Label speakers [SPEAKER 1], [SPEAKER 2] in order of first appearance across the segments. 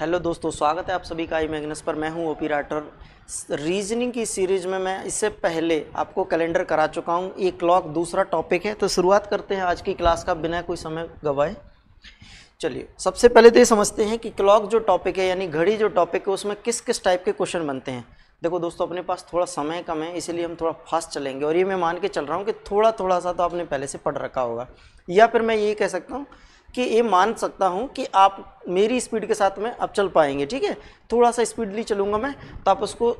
[SPEAKER 1] hello दोस्तों स्वागत है आप सभी का आई मैगनस पर मैं हूं ओपी राठौर रीजनिंग की सीरीज़ में मैं इससे पहले आपको कैलेंडर करा चुका हूं एक क्लॉक दूसरा टॉपिक है तो शुरुआत करते हैं आज की क्लास का बिना कोई समय गवाए चलिए सबसे पहले तो ये समझते हैं कि क्लॉक जो टॉपिक है यानी घड़ी जो टॉपिक है उसमें किस किस टाइप के क्वेश्चन बनते हैं देखो दोस्तों अपने पास थोड़ा समय कम है इसीलिए हम थोड़ा फास्ट चलेंगे और ये मैं मान के चल रहा हूँ कि थोड़ा थोड़ा सा तो आपने पहले से पढ़ रखा होगा या फिर मैं ये कह सकता हूँ कि ये मान सकता हूँ कि आप मेरी स्पीड के साथ में आप चल पाएंगे ठीक है थोड़ा सा स्पीडली चलूँगा मैं तो आप उसको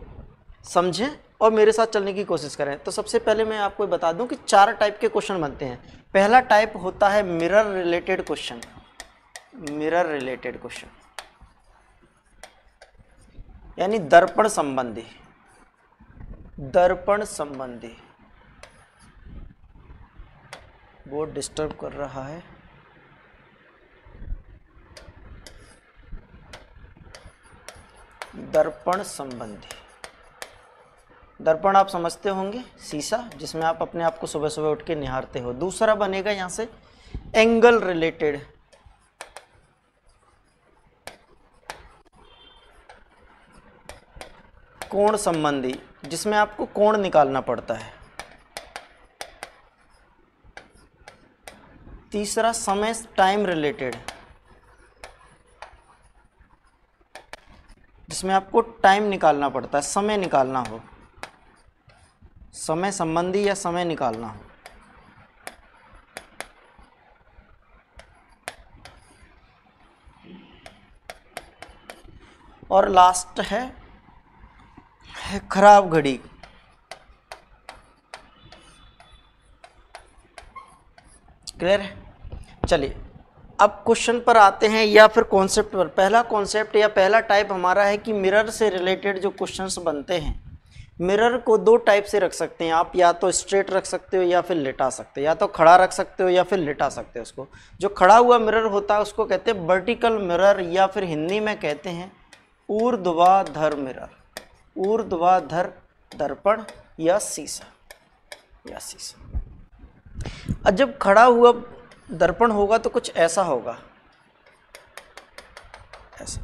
[SPEAKER 1] समझें और मेरे साथ चलने की कोशिश करें तो सबसे पहले मैं आपको बता दूं कि चार टाइप के क्वेश्चन बनते हैं पहला टाइप होता है mirror related question mirror related question यानी दर्पण संबंधी दर्पण संबंधी बहुत डिस्टर्ब कर रहा है दर्पण संबंधी दर्पण आप समझते होंगे शीशा जिसमें आप अपने आप को सुबह सुबह उठ के निहारते हो दूसरा बनेगा यहां से एंगल रिलेटेड कोण संबंधी जिसमें आपको कोण निकालना पड़ता है तीसरा समय टाइम रिलेटेड जिसमें आपको टाइम निकालना पड़ता है समय निकालना हो समय संबंधी या समय निकालना हो और लास्ट है, है खराब घड़ी क्लियर है चलिए अब क्वेश्चन पर आते हैं या फिर कॉन्सेप्ट पर पहला कॉन्सेप्ट या पहला टाइप हमारा है कि मिरर से रिलेटेड जो क्वेश्चंस बनते हैं मिरर को दो टाइप से रख सकते हैं आप या तो स्ट्रेट रख सकते हो या फिर लिटा सकते हो या तो खड़ा रख सकते हो या फिर लिटा सकते हो उसको जो खड़ा हुआ मिरर होता है उसको कहते हैं वर्टिकल मिरर या फिर हिंदी में कहते हैं ऊर्ध्वाधर मिरर ऊर्ध्वाधर दर्पण या शीशा या शीशा जब खड़ा हुआ दर्पण होगा तो कुछ ऐसा होगा ऐसा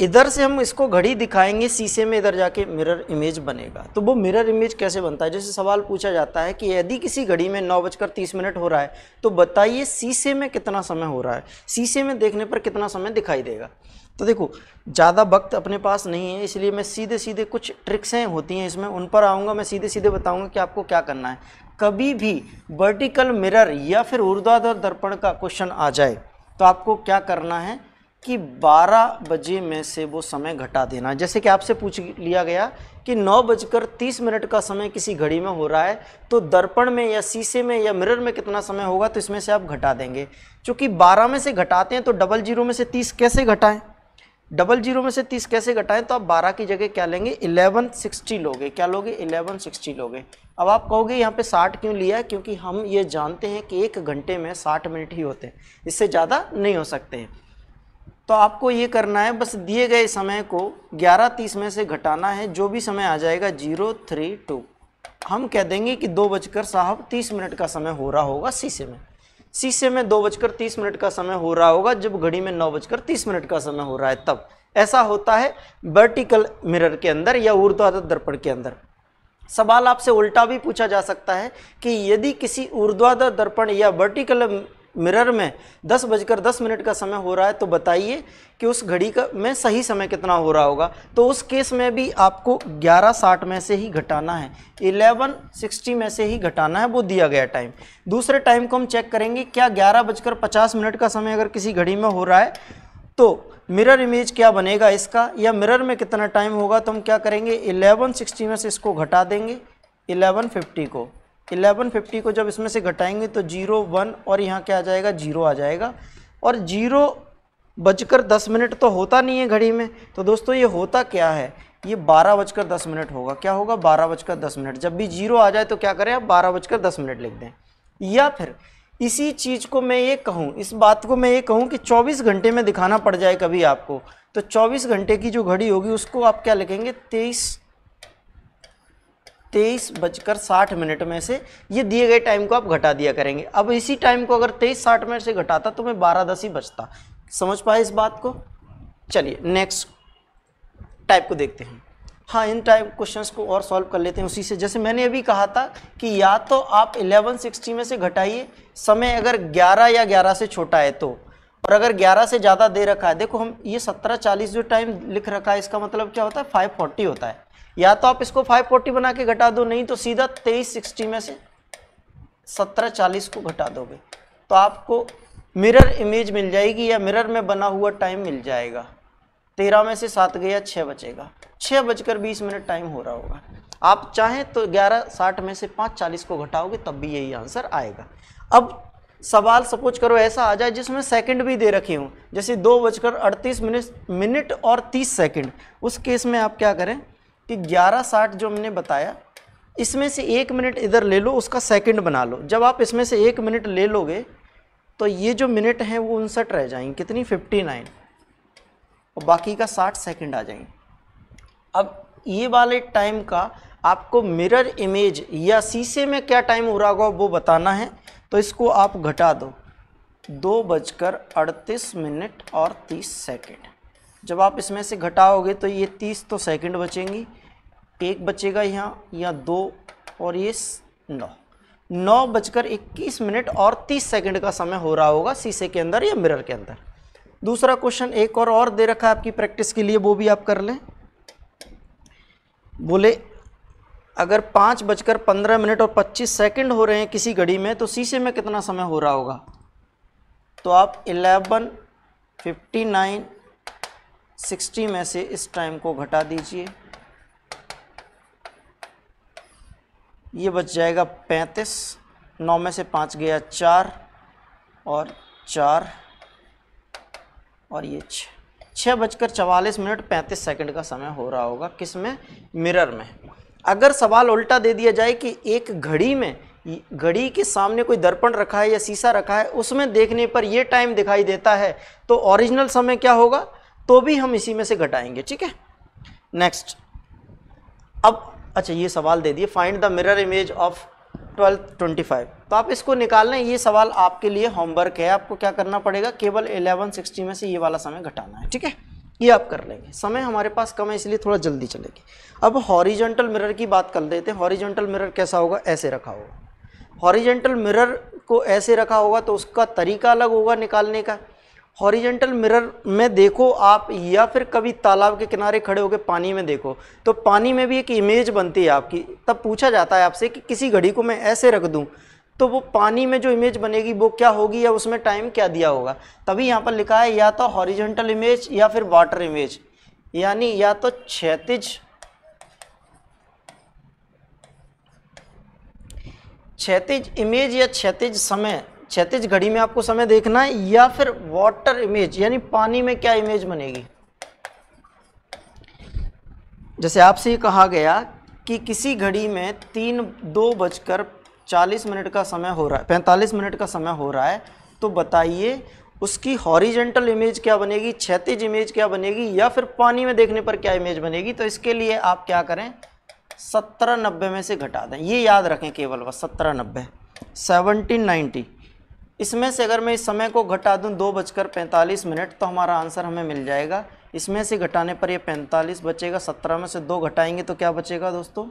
[SPEAKER 1] इधर से हम इसको घड़ी दिखाएंगे शीशे में इधर जाके मिरर इमेज बनेगा तो वो मिरर इमेज कैसे बनता है जैसे सवाल पूछा जाता है कि यदि किसी घड़ी में नौ बजकर तीस मिनट हो रहा है तो बताइए शीशे में कितना समय हो रहा है शीशे में देखने पर कितना समय दिखाई देगा तो देखो ज़्यादा वक्त अपने पास नहीं है इसलिए मैं सीधे सीधे कुछ ट्रिक्सें होती हैं इसमें उन पर आऊँगा मैं सीधे सीधे बताऊँगा कि आपको क्या करना है कभी भी वर्टिकल मिरर या फिर ऊर्ध्वाधर दर्पण का क्वेश्चन आ जाए तो आपको क्या करना है कि 12 बजे में से वो समय घटा देना जैसे कि आपसे पूछ लिया गया कि नौ बजकर तीस मिनट का समय किसी घड़ी में हो रहा है तो दर्पण में या शीशे में या मिरर में कितना समय होगा तो इसमें से आप घटा देंगे क्योंकि 12 में से घटाते हैं तो डबल जीरो में से 30 कैसे घटाएं डबल जीरो में से तीस कैसे घटाएं तो आप बारह की जगह क्या लेंगे इलेवन सिक्सटी लोगे क्या लोगे इलेवन सिक्सटी लोगे अब आप कहोगे यहाँ पे साठ क्यों लिया है क्योंकि हम ये जानते हैं कि एक घंटे में साठ मिनट ही होते हैं इससे ज़्यादा नहीं हो सकते हैं तो आपको ये करना है बस दिए गए समय को ग्यारह तीस में से घटाना है जो भी समय आ जाएगा जीरो थ्री टू हम कह देंगे कि दो बजकर साहब तीस मिनट का समय हो रहा होगा शीशे में शीशे में दो बजकर तीस मिनट का समय हो रहा होगा जब घड़ी में नौ बजकर तीस मिनट का समय हो रहा है तब ऐसा होता है वर्टिकल मिरर के अंदर या ऊर्ध्वाधर दर्पण के अंदर सवाल आपसे उल्टा भी पूछा जा सकता है कि यदि किसी ऊर्ध्वाधर दर्पण या वर्टिकल मिरर में दस बजकर दस मिनट का समय हो रहा है तो बताइए कि उस घड़ी का में सही समय कितना हो रहा होगा तो उस केस में भी आपको ग्यारह साठ में से ही घटाना है इलेवन सिक्सटी में से ही घटाना है वो दिया गया टाइम दूसरे टाइम को हम चेक करेंगे क्या ग्यारह बजकर पचास मिनट का समय अगर किसी घड़ी में हो रहा है तो मिरर इमेज क्या बनेगा इसका या मिरर में कितना टाइम होगा तो हम क्या करेंगे सिक्सटी में से इसको घटा देंगे फिफ्टी को 1150 को जब इसमें से घटाएंगे तो जीरो वन और यहाँ क्या आ जाएगा जीरो आ जाएगा और जीरो बजकर दस मिनट तो होता नहीं है घड़ी में तो दोस्तों ये होता क्या है ये बारह बजकर दस मिनट होगा क्या होगा बारह बजकर दस मिनट जब भी जीरो आ जाए तो क्या करें आप बारह बजकर दस मिनट लिख दें या फिर इसी चीज़ को मैं ये कहूँ इस बात को मैं ये कहूँ कि 24 घंटे में दिखाना पड़ जाए कभी आपको तो 24 घंटे की जो घड़ी होगी उसको आप क्या लिखेंगे तेईस तेईस बजकर साठ मिनट में से ये दिए गए टाइम को आप घटा दिया करेंगे अब इसी टाइम को अगर तेईस साठ मिनट से घटाता तो मैं बारह दस ही बचता समझ पाए इस बात को चलिए नेक्स्ट टाइप को देखते हैं हाँ इन टाइप क्वेश्चंस को और सॉल्व कर लेते हैं उसी से जैसे मैंने अभी कहा था कि या तो आप 1160 में से घटाइए समय अगर 11 या 11 से छोटा है तो और अगर 11 से ज़्यादा दे रखा है देखो हम ये 1740 जो टाइम लिख रखा है इसका मतलब क्या होता है 540 होता है या तो आप इसको 540 बना के घटा दो नहीं तो सीधा 2360 में से 1740 को घटा दोगे तो आपको मिरर इमेज मिल जाएगी या मिरर में बना हुआ टाइम मिल जाएगा तेरह में से सात गया छः बचेगा छः बजकर बीस मिनट टाइम हो रहा होगा आप चाहें तो ग्यारह साठ में से पाँच चालीस को घटाओगे तब भी यही आंसर आएगा अब सवाल सपोज करो ऐसा आ जाए जिसमें सेकंड भी दे रखे हों जैसे दो बजकर अड़तीस मिनट मिनट और तीस सेकंड उस केस में आप क्या करें कि ग्यारह साठ जो हमने बताया इसमें से एक मिनट इधर ले लो उसका सेकंड बना लो जब आप इसमें से एक मिनट ले लोगे तो ये जो मिनट हैं वो उनसठ रह जाएंगे कितनी फिफ्टी नाइन और बाकी का साठ सेकंड आ जाएंगे अब ये वाले टाइम का आपको मिरर इमेज या शीशे में क्या टाइम हो रहा होगा वो बताना है तो इसको आप घटा दो दो बजकर अड़तीस मिनट और तीस सेकेंड जब आप इसमें से घटाओगे तो ये तीस तो सेकंड बचेंगी एक बचेगा यहाँ या दो और ये नौ नौ बजकर इक्कीस मिनट और तीस सेकंड का समय हो रहा होगा शीशे के अंदर या मिरर के अंदर दूसरा क्वेश्चन एक और और दे रखा है आपकी प्रैक्टिस के लिए वो भी आप कर लें बोले अगर पाँच बजकर पंद्रह मिनट और पच्चीस सेकंड हो रहे हैं किसी घड़ी में तो शीशे में कितना समय हो रहा होगा तो आप इलेवन फिफ्टी नाइन सिक्सटी में से इस टाइम को घटा दीजिए ये बच जाएगा पैंतीस नौ में से पाँच गया चार और चार और ये छः छः बजकर चवालीस मिनट पैंतीस सेकंड का समय हो रहा होगा किस में मिरर में अगर सवाल उल्टा दे दिया जाए कि एक घड़ी में घड़ी के सामने कोई दर्पण रखा है या शीशा रखा है उसमें देखने पर यह टाइम दिखाई देता है तो ओरिजिनल समय क्या होगा तो भी हम इसी में से घटाएंगे ठीक है नेक्स्ट अब अच्छा ये सवाल दे दिए find the mirror image of twelve twenty five तो आप इसको निकालना है ये सवाल आपके लिए होमवर्क है आपको क्या करना पड़ेगा केवल एलेवन सिक्सटी में से ये वाला समय घटाना है ठीक है ये आप कर लेंगे समय हमारे पास कम है इसलिए थोड़ा जल्दी चलेगी अब हॉरिजेंटल मिरर की बात कर लेते हैं हॉरिजेंटल मिरर कैसा होगा ऐसे रखा होगा हॉरिजेंटल मिरर को ऐसे रखा होगा तो उसका तरीका अलग होगा निकालने का हॉरिजेंटल मिरर में देखो आप या फिर कभी तालाब के किनारे खड़े होकर पानी में देखो तो पानी में भी एक इमेज बनती है आपकी तब पूछा जाता है आपसे कि किसी घड़ी को मैं ऐसे रख दूं तो वो पानी में जो इमेज बनेगी वो क्या होगी या उसमें टाइम क्या दिया होगा तभी यहाँ पर लिखा है या तो हॉरिजेंटल इमेज या फिर वाटर इमेज यानी या तो क्षैतिज क्षैतिज इमेज या क्षैतिज समय क्षतिज घड़ी में आपको समय देखना है या फिर वाटर इमेज यानी पानी में क्या इमेज बनेगी जैसे आपसे ये कहा गया कि किसी घड़ी में तीन दो बजकर चालीस मिनट का समय हो रहा है पैंतालीस मिनट का समय हो रहा है तो बताइए उसकी हॉरिजेंटल इमेज क्या बनेगी क्षतिज इमेज क्या बनेगी या फिर पानी में देखने पर क्या इमेज बनेगी तो इसके लिए आप क्या करें सत्रह नब्बे में से घटा दें ये याद रखें केवल बस सत्रह नब्बे सेवनटीन नाइन्टी इसमें से अगर मैं इस समय को घटा दूं दो बजकर पैंतालीस मिनट तो हमारा आंसर हमें मिल जाएगा इसमें से घटाने पर ये पैंतालीस बचेगा सत्रह में से दो घटाएंगे तो क्या बचेगा दोस्तों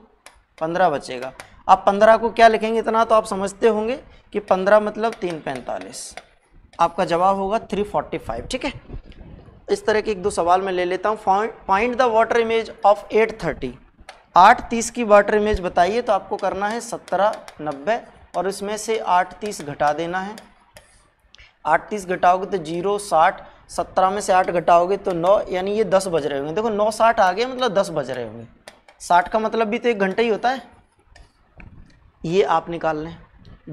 [SPEAKER 1] पंद्रह बचेगा आप पंद्रह को क्या लिखेंगे इतना तो आप समझते होंगे कि पंद्रह मतलब तीन पैंतालीस आपका जवाब होगा थ्री फोर्टी फाइव ठीक है इस तरह के एक दो सवाल मैं ले लेता हूँ find the water image of eight thirty आठ तीस की वाटर इमेज बताइए तो आपको करना है सत्रह नब्बे और इसमें से आठ तीस घटा देना है अड़तीस घटाओगे तो जीरो साठ सत्रह में से आठ घटाओगे तो नौ यानी ये दस बज रहे होंगे देखो नौ साठ आ गए मतलब दस बज रहे होंगे साठ का मतलब भी तो एक घंटा ही होता है ये आप निकाल लें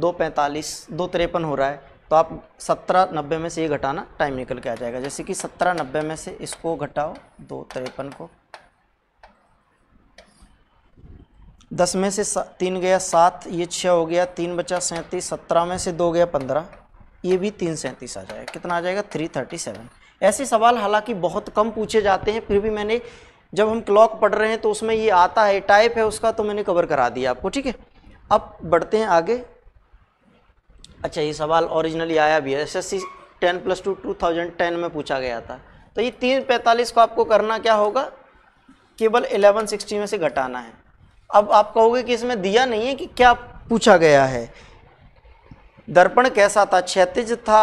[SPEAKER 1] दो पैंतालीस दो तिरपन हो रहा है तो आप सत्रह नब्बे में से ये घटाना टाइम निकल के आ जाएगा जैसे कि सत्रह नब्बे में से इसको घटाओ दो तिरपन को दस में से तीन गया सात ये छः हो गया तीन बचा सैंतीस सत्रह में से दो गया पंद्रह ये भी तीन सैंतीस आ जाएगा कितना आ जाएगा थ्री थर्टी सेवन ऐसे सवाल हालांकि बहुत कम पूछे जाते हैं फिर भी मैंने जब हम क्लॉक पढ़ रहे हैं तो उसमें ये आता है टाइप है उसका तो मैंने कवर करा दिया आपको ठीक है अब बढ़ते हैं आगे अच्छा ये सवाल ओरिजिनली आया भी है S S C ten plus two two thousand ten में पूछा गया था तो ये तीन पैंतालीस को आपको करना क्या होगा केवल एलेवन सिक्सटी में से घटाना है अब आप कहोगे कि इसमें दिया नहीं है कि क्या पूछा गया है दर्पण कैसा था क्षेत्रज था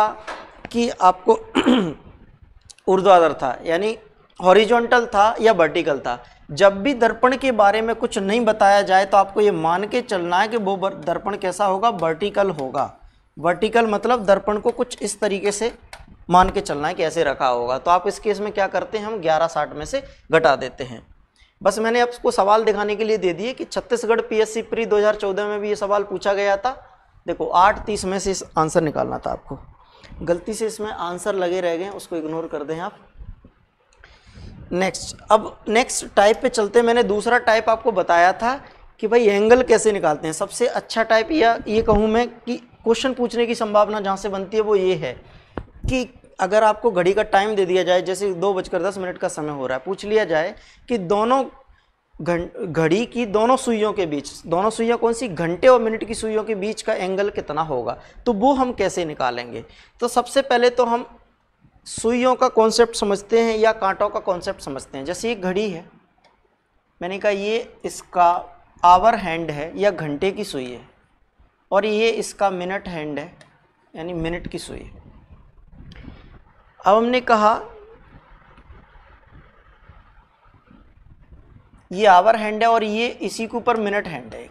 [SPEAKER 1] कि आपको ऊर्ध्वाधर था यानी हॉरिजॉन्टल था या वर्टिकल था जब भी दर्पण के बारे में कुछ नहीं बताया जाए तो आपको ये मान के चलना है कि वो दर्पण कैसा होगा वर्टिकल होगा वर्टिकल मतलब दर्पण को कुछ इस तरीके से मान के चलना है कि ऐसे रखा होगा तो आप इस केस में क्या करते हैं हम ग्यारह साठ में से घटा देते हैं बस मैंने आपको सवाल दिखाने के लिए दे दिए कि छत्तीसगढ़ सी प्री चौदह में भी ये सवाल पूछा गया था देखो आठ तीस में से आंसर निकालना था आपको गलती से इसमें आंसर लगे रह गए उसको इग्नोर कर दें आप नेक्स्ट अब नेक्स्ट टाइप पे चलते हैं मैंने दूसरा टाइप आपको बताया था कि भाई एंगल कैसे निकालते हैं सबसे अच्छा टाइप या ये कहूँ मैं कि क्वेश्चन पूछने की संभावना जहाँ से बनती है वो ये है कि अगर आपको घड़ी का टाइम दे दिया जाए जैसे दो बजकर दस मिनट का समय हो रहा है पूछ लिया जाए कि दोनों घड़ी की दोनों सुइयों के बीच दोनों सुइयाँ कौन सी घंटे और मिनट की सुइयों के बीच का एंगल कितना होगा तो वो हम कैसे निकालेंगे तो सबसे पहले तो हम सुइयों का कॉन्सेप्ट समझते हैं या कांटों का कॉन्सेप्ट समझते हैं जैसे ये घड़ी है मैंने कहा ये इसका आवर हैंड है या घंटे की सुई है और ये इसका मिनट हैंड है यानी मिनट की सुई है अब हमने कहा ये आवर हैंड है और ये इसी के ऊपर मिनट हैंड है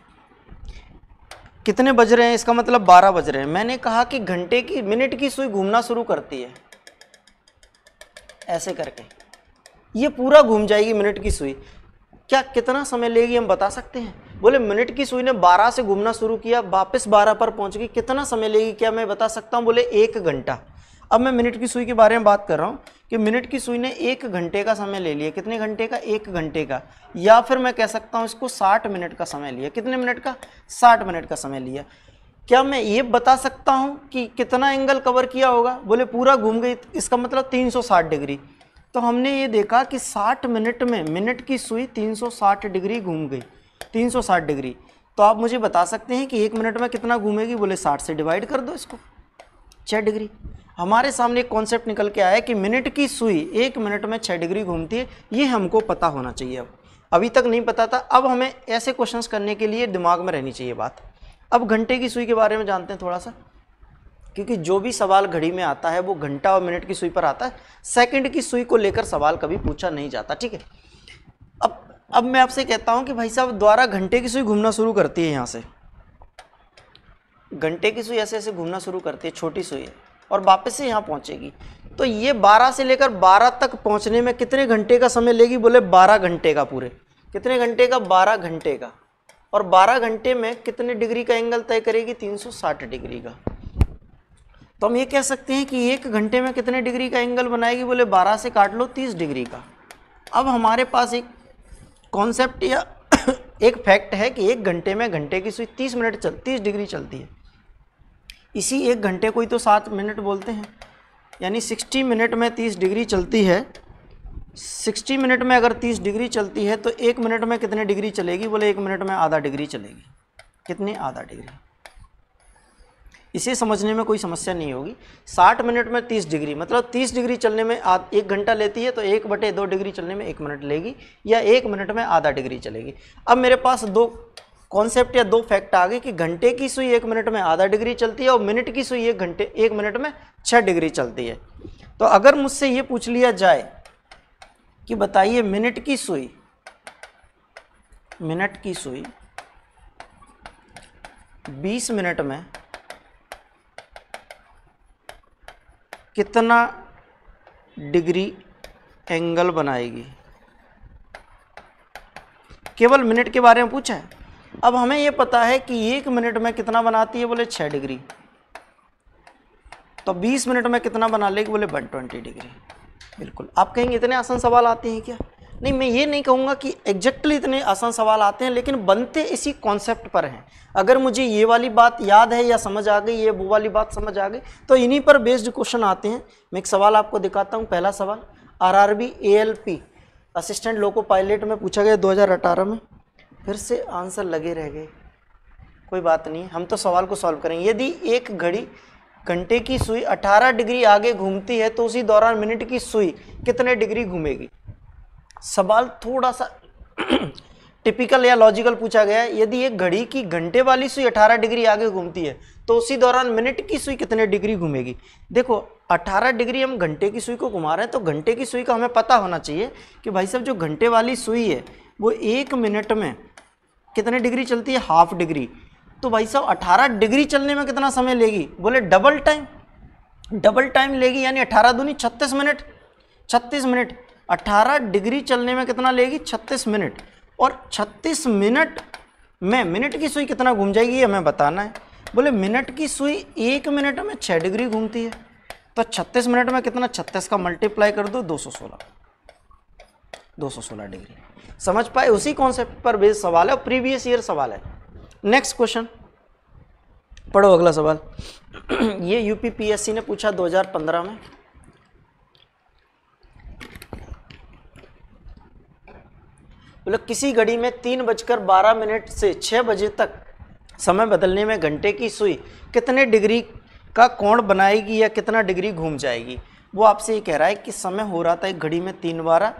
[SPEAKER 1] कितने बज रहे हैं इसका मतलब 12 बज रहे हैं मैंने कहा कि घंटे की मिनट की सुई घूमना शुरू करती है ऐसे करके ये पूरा घूम जाएगी मिनट की सुई क्या कितना समय लेगी हम बता सकते हैं बोले मिनट की सुई ने 12 से घूमना शुरू किया वापस 12 पर पहुंच गई कितना समय लेगी क्या मैं बता सकता हूं बोले एक घंटा अब मैं मिनट की सुई के बारे में बात कर रहा हूं कि मिनट की सुई ने एक घंटे का समय ले लिया कितने घंटे का एक घंटे का या फिर मैं कह सकता हूँ इसको साठ मिनट का समय लिया कितने मिनट का साठ मिनट का समय लिया क्या मैं ये बता सकता हूँ कि कितना एंगल कवर किया होगा बोले पूरा घूम गई इसका मतलब 360 डिग्री तो हमने ये देखा कि 60 मिनट में मिनट की सुई 360 डिग्री घूम गई 360 डिग्री तो आप मुझे बता सकते हैं कि एक मिनट में कितना घूमेगी बोले साठ से डिवाइड कर दो इसको छः डिग्री हमारे सामने एक कॉन्सेप्ट निकल के आया कि मिनट की सुई एक मिनट में छः डिग्री घूमती है ये हमको पता होना चाहिए अब अभी तक नहीं पता था अब हमें ऐसे क्वेश्चंस करने के लिए दिमाग में रहनी चाहिए बात अब घंटे की सुई के बारे में जानते हैं थोड़ा सा क्योंकि जो भी सवाल घड़ी में आता है वो घंटा और मिनट की सुई पर आता है सेकेंड की सुई को लेकर सवाल कभी पूछा नहीं जाता ठीक है अब अब मैं आपसे कहता हूँ कि भाई साहब द्वारा घंटे की सुई घूमना शुरू करती है यहाँ से घंटे की सुई ऐसे ऐसे घूमना शुरू करती है छोटी सुई है और वापस से यहाँ पहुँचेगी तो ये 12 से लेकर 12 तक पहुँचने में कितने घंटे का समय लेगी बोले 12 घंटे का पूरे कितने घंटे का 12 घंटे का और 12 घंटे में कितने डिग्री का एंगल तय करेगी 360 डिग्री का तो हम ये कह सकते हैं कि एक घंटे में कितने डिग्री का एंगल बनाएगी बोले बारह से काट लो तीस डिग्री का अब हमारे पास एक कॉन्सेप्ट या एक फैक्ट है कि एक घंटे में घंटे की सुई 30 मिनट चल 30 डिग्री चलती है इसी एक घंटे को ही तो सात मिनट बोलते हैं यानी सिक्सटी मिनट में तीस डिग्री चलती है सिक्सटी मिनट में अगर तीस डिग्री चलती है तो एक मिनट में कितने डिग्री चलेगी बोले एक मिनट में आधा डिग्री चलेगी कितनी आधा डिग्री इसे समझने में कोई समस्या नहीं होगी 60 मिनट में 30 डिग्री मतलब 30 डिग्री चलने में आ, एक घंटा लेती है तो एक बटे दो डिग्री चलने में एक मिनट लेगी या एक मिनट में आधा डिग्री चलेगी अब मेरे पास दो कॉन्सेप्ट या दो फैक्ट आ गए कि घंटे की सुई एक मिनट में आधा डिग्री चलती है और मिनट की सुई एक घंटे एक मिनट में छः डिग्री चलती है तो अगर मुझसे ये पूछ लिया जाए कि बताइए मिनट की सुई मिनट की सुई 20 मिनट में कितना डिग्री एंगल बनाएगी केवल मिनट के बारे में पूछा है अब हमें ये पता है कि एक मिनट में कितना बनाती है बोले छः डिग्री तो 20 मिनट में कितना बना लेगी बोले 120 डिग्री बिल्कुल आप कहेंगे इतने आसान सवाल आते हैं क्या नहीं मैं ये नहीं कहूँगा कि एग्जैक्टली इतने आसान सवाल आते हैं लेकिन बनते इसी कॉन्सेप्ट पर हैं अगर मुझे ये वाली बात याद है या समझ आ गई ये वो वाली बात समझ आ गई तो इन्हीं पर बेस्ड क्वेश्चन आते हैं मैं एक सवाल आपको दिखाता हूँ पहला सवाल R R B A L P assistant loco pilot में पूछा गया अठारह में फिर से आंसर लगे रह गए कोई बात नहीं हम तो सवाल को सॉल्व करेंगे यदि एक घड़ी घंटे की सुई 18 डिग्री आगे घूमती है तो उसी दौरान मिनट की सुई कितने डिग्री घूमेगी सवाल थोड़ा सा टिपिकल या लॉजिकल पूछा गया है यदि एक घड़ी की घंटे वाली सुई 18 डिग्री आगे घूमती है तो उसी दौरान मिनट की सुई कितने डिग्री घूमेगी देखो 18 डिग्री हम घंटे की सुई को घुमा रहे हैं तो घंटे की सुई का हमें पता होना चाहिए कि भाई साहब जो घंटे वाली सुई है वो एक मिनट में कितने डिग्री चलती है हाफ डिग्री तो भाई साहब अठारह डिग्री चलने में कितना समय लेगी बोले डबल टाइम डबल टाइम लेगी यानी अठारह दूनी छत्तीस मिनट छत्तीस मिनट अठारह डिग्री चलने में कितना लेगी छत्तीस मिनट और छत्तीस मिनट में मिनट की सुई कितना घूम जाएगी हमें बताना है बोले मिनट की सुई एक मिनट में छः डिग्री घूमती है तो छत्तीस मिनट में कितना छत्तीस का मल्टीप्लाई कर दो सौ सोलह दो सौ सोलह डिग्री समझ पाए उसी कॉन्सेप्ट पर बेस सवाल है और प्रीवियस ईयर सवाल है नेक्स्ट क्वेश्चन पढ़ो अगला सवाल ये यूपीपीएससी ने पूछा 2015 में बोले किसी घड़ी में तीन बजकर बारह मिनट से छः बजे तक समय बदलने में घंटे की सुई कितने डिग्री का कोण बनाएगी या कितना डिग्री घूम जाएगी वो आपसे ये कह रहा है कि समय हो रहा था एक घड़ी में तीन बारह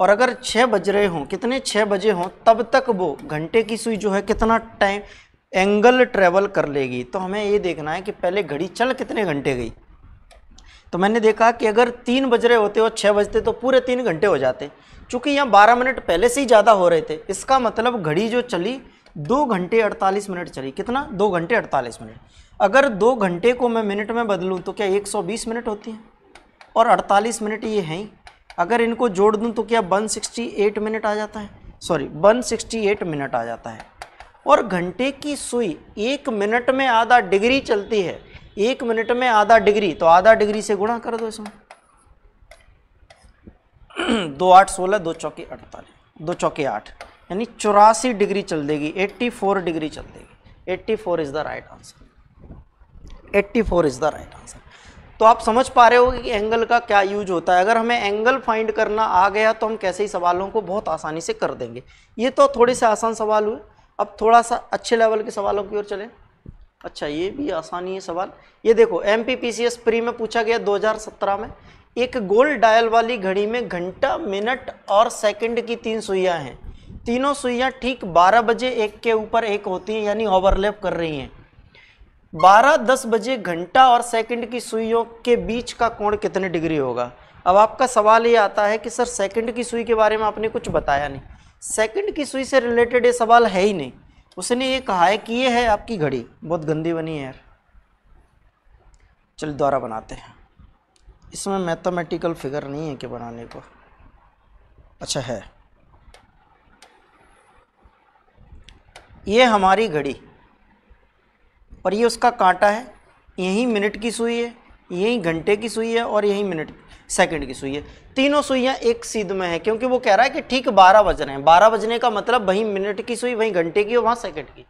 [SPEAKER 1] और अगर छः बज रहे हों कितने छः बजे हों तब तक वो घंटे की सुई जो है कितना टाइम एंगल ट्रेवल कर लेगी तो हमें ये देखना है कि पहले घड़ी चल कितने घंटे गई तो मैंने देखा कि अगर तीन बज रहे होते और छः बजते तो पूरे तीन घंटे हो जाते चूँकि यहाँ बारह मिनट पहले से ही ज़्यादा हो रहे थे इसका मतलब घड़ी जो चली दो घंटे अड़तालीस मिनट चली कितना दो घंटे अड़तालीस मिनट अगर दो घंटे को मैं मिनट में बदलूँ तो क्या एक सौ बीस मिनट होती है और अड़तालीस मिनट ये हैं अगर इनको जोड़ दूं तो क्या 168 मिनट आ जाता है सॉरी 168 मिनट आ जाता है और घंटे की सुई एक मिनट में आधा डिग्री चलती है एक मिनट में आधा डिग्री तो आधा डिग्री से गुणा कर दो इसमें दो आठ सोलह दो चौके अड़तालीस दो चौके आठ यानी चौरासी डिग्री चल देगी 84 डिग्री चल देगी 84 is the right answer 84 is the right answer तो आप समझ पा रहे हो कि एंगल का क्या यूज होता है अगर हमें एंगल फाइंड करना आ गया तो हम कैसे ही सवालों को बहुत आसानी से कर देंगे ये तो थोड़े से आसान सवाल हुए अब थोड़ा सा अच्छे लेवल के सवालों की ओर चलें अच्छा ये भी आसानी है सवाल ये देखो एम प्री में पूछा गया सत्रह में एक गोल डायल वाली घड़ी में घंटा मिनट और सेकंड की तीन सुइयाँ हैं तीनों सुइयाँ ठीक 12 बजे एक के ऊपर एक होती हैं यानी ओवरलैप कर रही हैं बारह दस बजे घंटा और सेकंड की सुइयों के बीच का कोण कितने डिग्री होगा अब आपका सवाल ये आता है कि सर सेकंड की सुई के बारे में आपने कुछ बताया नहीं सेकंड की सुई से रिलेटेड ये सवाल है ही नहीं उसने ये कहा है कि ये है आपकी घड़ी बहुत गंदी बनी है यार चल दोबारा बनाते हैं इसमें मैथमेटिकल फिगर नहीं है कि बनाने को अच्छा है ये हमारी घड़ी और ये उसका कांटा है यही मिनट की सुई है यही घंटे की सुई है और यही मिनट सेकंड की सुई है तीनों सुइयाँ एक सीध में है क्योंकि वो कह रहा है कि ठीक बारह बज रहे हैं बारह बजने का मतलब वहीं मिनट की सुई वहीं घंटे की और वहाँ सेकंड की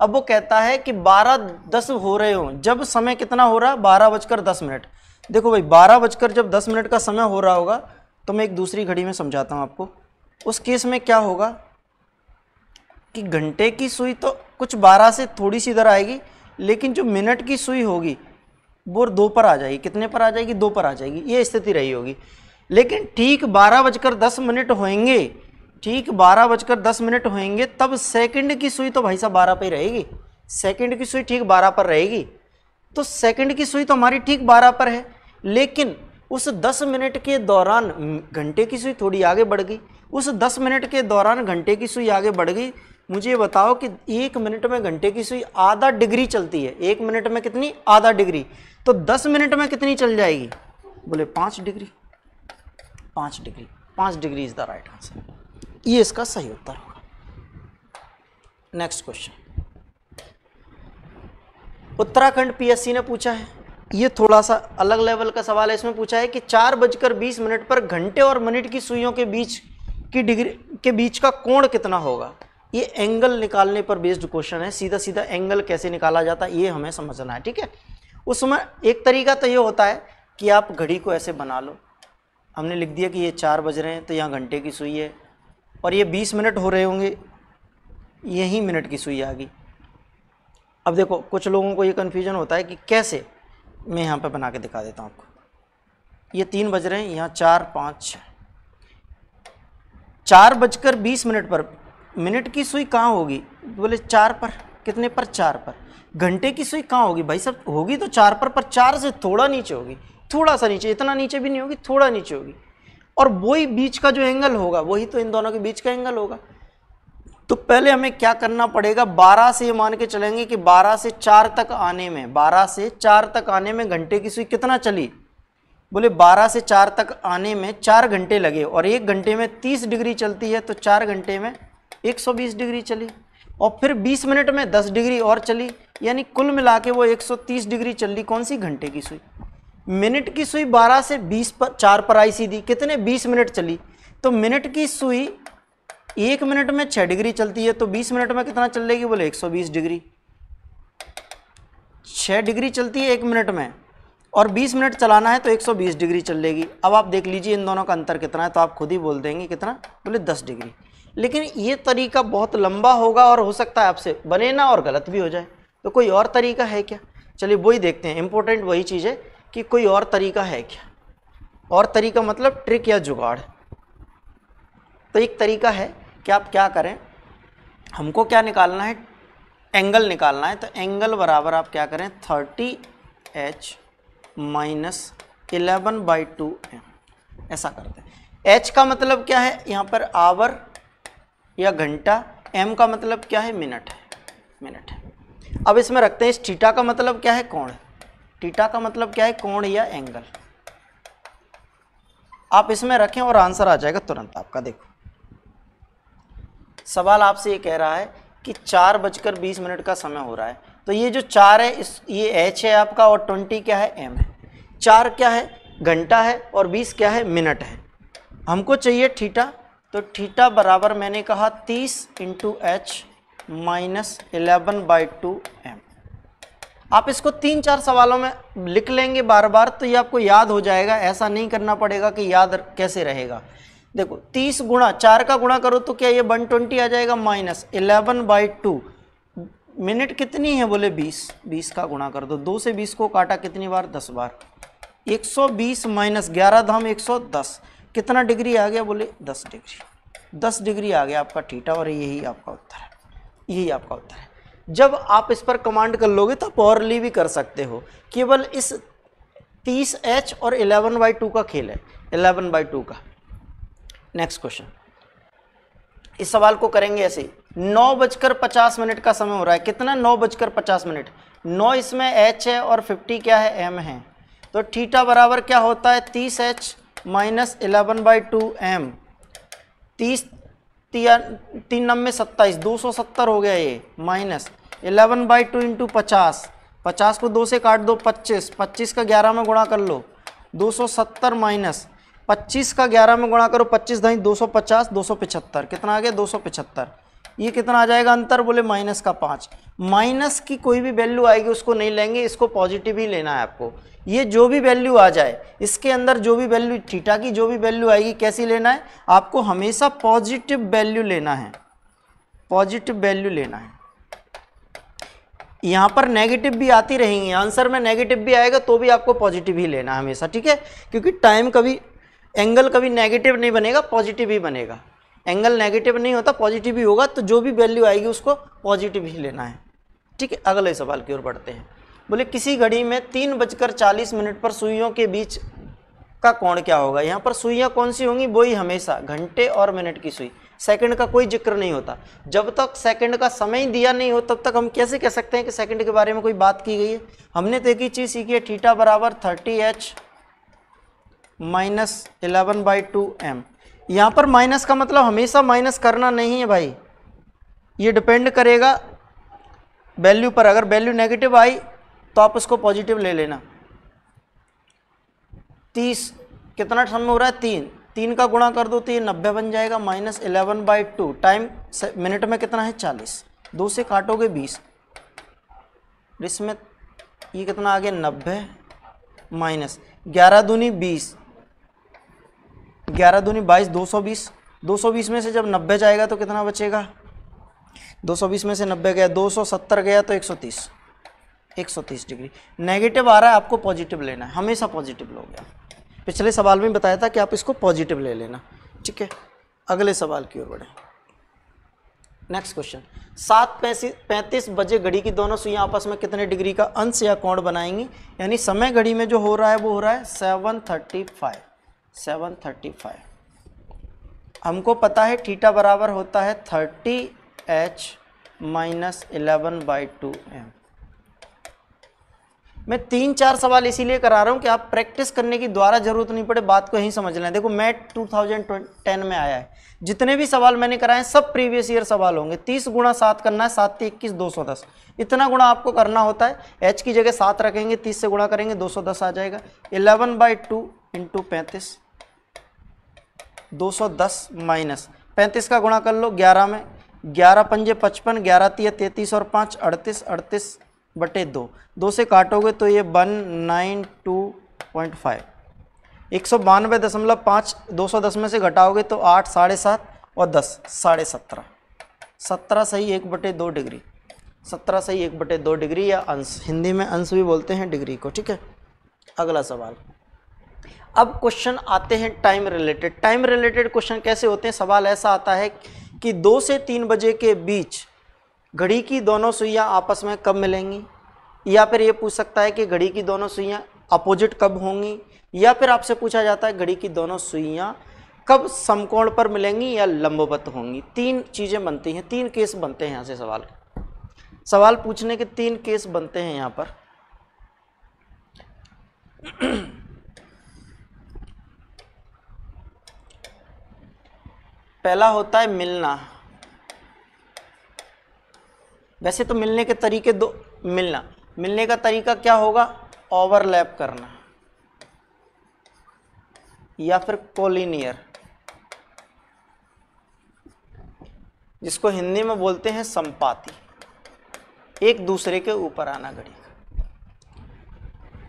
[SPEAKER 1] अब वो कहता है कि बारह दस हो रहे हो जब समय कितना हो रहा है बारह बजकर दस मिनट देखो भाई बारह बजकर जब दस मिनट का समय हो रहा होगा तो मैं एक दूसरी घड़ी में समझाता हूँ आपको उस केस में क्या होगा कि घंटे की सुई तो कुछ बारह से थोड़ी सी इधर आएगी लेकिन जो मिनट की सुई होगी वो दो पर आ जाएगी कितने पर आ जाएगी दो पर आ जाएगी ये स्थिति रही होगी लेकिन ठीक बारह बजकर दस मिनट होएंगे ठीक बारह बजकर दस मिनट होएंगे तब सेकंड की सुई तो भाई साहब बारह पर ही रहेगी सेकंड की सुई ठीक बारह पर रहेगी तो सेकंड की सुई तो हमारी ठीक बारह पर है लेकिन उस दस मिनट के दौरान घंटे की सुई थोड़ी आगे बढ़ गई उस दस मिनट के दौरान घंटे की सुई आगे बढ़ गई मुझे बताओ कि एक मिनट में घंटे की सुई आधा डिग्री चलती है एक मिनट में कितनी आधा डिग्री तो दस मिनट में कितनी चल जाएगी बोले पाँच डिग्री पाँच डिग्री पाँच degree is the right answer ये इसका सही उत्तर होगा नेक्स्ट क्वेश्चन उत्तराखंड पीएससी ने पूछा है ये थोड़ा सा अलग लेवल का सवाल है इसमें पूछा है कि चार बजकर बीस मिनट पर घंटे और मिनट की सुइयों के बीच की डिग्री के बीच का कोण कितना होगा ये एंगल निकालने पर बेस्ड क्वेश्चन है सीधा सीधा एंगल कैसे निकाला जाता है ये हमें समझना है ठीक है उस समय एक तरीका तो ये होता है कि आप घड़ी को ऐसे बना लो हमने लिख दिया कि ये चार बज रहे हैं तो यहाँ घंटे की सुई है और ये बीस मिनट हो रहे होंगे यही मिनट की सुई आ गई अब देखो कुछ लोगों को ये कन्फ्यूजन होता है कि कैसे मैं यहाँ पर बना के दिखा देता हूँ आपको ये तीन बज रहे हैं यहाँ चार पाँच छः चार बजकर बीस मिनट पर मिनट की सुई कहाँ होगी बोले चार पर कितने पर चार पर घंटे की सुई कहाँ होगी भाई सब होगी तो चार पर पर चार से थोड़ा नीचे होगी थोड़ा सा नीचे इतना नीचे भी नहीं होगी थोड़ा नीचे होगी और वही बीच का जो एंगल होगा वही तो इन दोनों के बीच का एंगल होगा तो पहले हमें क्या करना पड़ेगा बारह से ये मान के चलेंगे कि बारह से चार तक आने में बारह से चार तक आने में घंटे की सुई कितना चली बोले बारह से चार तक आने में चार घंटे लगे और एक घंटे में तीस डिग्री चलती है तो चार घंटे में 120 डिग्री चली और फिर 20 मिनट में 10 डिग्री और चली यानी कुल मिला के वो 130 डिग्री चल रही कौन सी घंटे की सुई मिनट की सुई 12 से 20 पर चार पर आई सीधी कितने 20 मिनट चली तो मिनट की सुई एक मिनट में छः डिग्री चलती है तो 20 मिनट में कितना चल रहेगी बोले 120 डिग्री छः डिग्री चलती है एक मिनट में और 20 मिनट चलाना है तो 120 डिग्री चल लेगी अब आप देख लीजिए इन दोनों का अंतर कितना है तो आप खुद ही बोल देंगे कितना बोले 10 डिग्री लेकिन ये तरीका बहुत लंबा होगा और हो सकता है आपसे बने ना और गलत भी हो जाए तो कोई और तरीका है क्या चलिए वही देखते हैं इम्पोर्टेंट वही चीज़ है कि कोई और तरीका है क्या और तरीका मतलब ट्रिक या जुगाड़ तो एक तरीका है कि आप क्या करें हमको क्या निकालना है एंगल निकालना है तो एंगल बराबर आप क्या करें thirty H minus eleven by two M ऐसा करते हैं एच का मतलब क्या है यहाँ पर आवर या घंटा एम का मतलब क्या है मिनट है मिनट है अब इसमें रखते हैं इस टीटा का मतलब क्या है कोण टीटा का मतलब क्या है कोण या एंगल आप इसमें रखें और आंसर आ जाएगा तुरंत आपका देखो सवाल आपसे ये कह रहा है कि चार बजकर बीस मिनट का समय हो रहा है तो ये जो चार है इस ये एच है आपका और ट्वेंटी क्या है एम है चार क्या है घंटा है और बीस क्या है मिनट है हमको चाहिए ठीठा तो थीटा बराबर मैंने कहा 30 into H minus eleven by two M आप इसको तीन चार सवालों में लिख लेंगे बार बार तो ये आपको याद हो जाएगा ऐसा नहीं करना पड़ेगा कि याद कैसे रहेगा देखो 30 गुणा चार का गुणा करो तो क्या ये 120 आ जाएगा minus eleven by two minute कितनी है बोले 20 20 का गुणा कर दो दो से 20 को काटा कितनी बार 10 बार 120 सौ बीस माइनस ग्यारह धाम 110 कितना डिग्री आ गया बोले दस डिग्री दस डिग्री आ गया आपका ठीटा और यही आपका उत्तर है यही आपका उत्तर है जब आप इस पर कमांड कर लोगे तो आप ऑरली भी कर सकते हो केवल इस तीस एच और इलेवन बाई टू का खेल है इलेवन बाई टू का नेक्स्ट क्वेश्चन इस सवाल को करेंगे ऐसे नौ बजकर पचास मिनट का समय हो रहा है कितना नौ बजकर पचास मिनट नौ इसमें एच है और फिफ्टी क्या है एम है तो ठीटा बराबर क्या होता है तीस H minus eleven by two M तीस तीन नब्बे सत्ताईस दो सौ सत्तर हो गया ये minus eleven by two into पचास पचास को दो से काट दो पच्चीस पच्चीस का ग्यारह में गुणा कर लो दो सौ सत्तर माइनस पच्चीस का ग्यारह में गुणा करो पच्चीस दही दो सौ पचास दो सौ पिछहत्तर कितना आ गया दो सौ पिछहत्तर ये कितना आ जाएगा अंतर बोले माइनस का पाँच माइनस की कोई भी वैल्यू आएगी उसको नहीं लेंगे इसको पॉजिटिव ही लेना है आपको ये जो भी वैल्यू आ जाए इसके अंदर जो भी वैल्यू थीटा की जो भी वैल्यू आएगी कैसी लेना है आपको हमेशा पॉजिटिव वैल्यू लेना है पॉजिटिव वैल्यू लेना है यहाँ पर नेगेटिव भी आती रहेंगी आंसर में नेगेटिव भी आएगा तो भी आपको पॉजिटिव ही लेना है हमेशा ठीक है क्योंकि टाइम कभी एंगल कभी नेगेटिव नहीं बनेगा पॉजिटिव ही बनेगा एंगल नेगेटिव नहीं होता पॉजिटिव ही होगा तो जो भी वैल्यू आएगी उसको पॉजिटिव ही लेना है ठीक है अगले सवाल की ओर बढ़ते हैं बोले किसी घड़ी में तीन बजकर चालीस मिनट पर सुइयों के बीच का कोण क्या होगा यहाँ पर सुइयाँ कौन सी होंगी वही हमेशा घंटे और मिनट की सुई सेकंड का कोई जिक्र नहीं होता जब तक सेकंड का समय दिया नहीं हो तब तक हम कैसे कह सकते हैं कि सेकंड के बारे में कोई बात की गई है हमने तो एक ही चीज़ सीखी है थीटा बराबर thirty H minus eleven by two M यहाँ पर माइनस का मतलब हमेशा माइनस करना नहीं है भाई ये डिपेंड करेगा वैल्यू पर अगर वैल्यू नेगेटिव आई तो आप इसको पॉजिटिव ले लेना तीस कितना टर्म में हो रहा है तीन तीन का गुणा कर दो तो ये नब्बे बन जाएगा minus eleven by two time minute में कितना है चालीस दो से काटोगे बीस इसमें ये कितना आ गया नब्बे माइनस ग्यारह दूनी बीस ग्यारह दूनी बाईस दो सौ बीस दो सौ बीस में से जब नब्बे जाएगा तो कितना बचेगा दो सौ बीस में से नब्बे गया दो सौ सत्तर गया तो एक सौ तीस 130 डिग्री नेगेटिव आ रहा है आपको पॉजिटिव लेना है हमेशा पॉजिटिव लोगे पिछले सवाल में बताया था कि आप इसको पॉजिटिव ले लेना ठीक है अगले सवाल की ओर बढ़े नेक्स्ट क्वेश्चन सात पैंतीस बजे घड़ी की दोनों सुइया आपस में कितने डिग्री का अंश या कोण बनाएंगी यानी समय घड़ी में जो हो रहा है वो हो रहा है seven thirty five seven thirty five हमको पता है थीटा बराबर होता है thirty H minus eleven by two M मैं तीन चार सवाल इसीलिए करा रहा हूँ कि आप प्रैक्टिस करने की द्वारा जरूरत नहीं पड़े बात को यहीं समझ लें देखो मैट टू में आया है जितने भी सवाल मैंने कराए हैं सब प्रीवियस ईयर सवाल होंगे तीस गुणा सात करना है सात इक्कीस दो सौ दस इतना गुणा आपको करना होता है एच की जगह सात रखेंगे तीस से गुणा करेंगे दो सौ दस आ जाएगा इलेवन बाई टू इंटू पैंतीस दो सौ दस माइनस पैंतीस का गुणा कर लो ग्यारह में ग्यारह पंजे पचपन ग्यारह तीय तैतीस और पाँच अड़तीस अड़तीस बटे दो दो से काटोगे तो ये one nine two point five एक सौ बानवे दशमलव पाँच दो सौ दस में से घटाओगे तो आठ साढ़े सात और दस साढ़े सत्रह सत्रह सही एक बटे दो डिग्री सत्रह सही एक बटे दो डिग्री या अंश हिंदी में अंश भी बोलते हैं डिग्री को ठीक है अगला सवाल अब क्वेश्चन आते हैं time related time related question कैसे होते हैं सवाल ऐसा आता है कि दो से तीन बजे के बीच घड़ी की दोनों सुइयाँ आपस में कब मिलेंगी या फिर ये पूछ सकता है कि घड़ी की दोनों सुइयाँ अपोजिट कब होंगी या फिर आपसे पूछा जाता है घड़ी की दोनों सुइयाँ कब समकोण पर मिलेंगी या लंबवत होंगी तीन चीज़ें बनती हैं तीन केस बनते हैं यहाँ से सवाल सवाल पूछने के तीन केस बनते हैं यहाँ पर पहला होता है मिलना वैसे तो मिलने के तरीके दो मिलना मिलने का तरीका क्या होगा ओवरलैप करना या फिर कोलिनियर जिसको हिंदी में बोलते हैं संपाति एक दूसरे के ऊपर आना घड़ी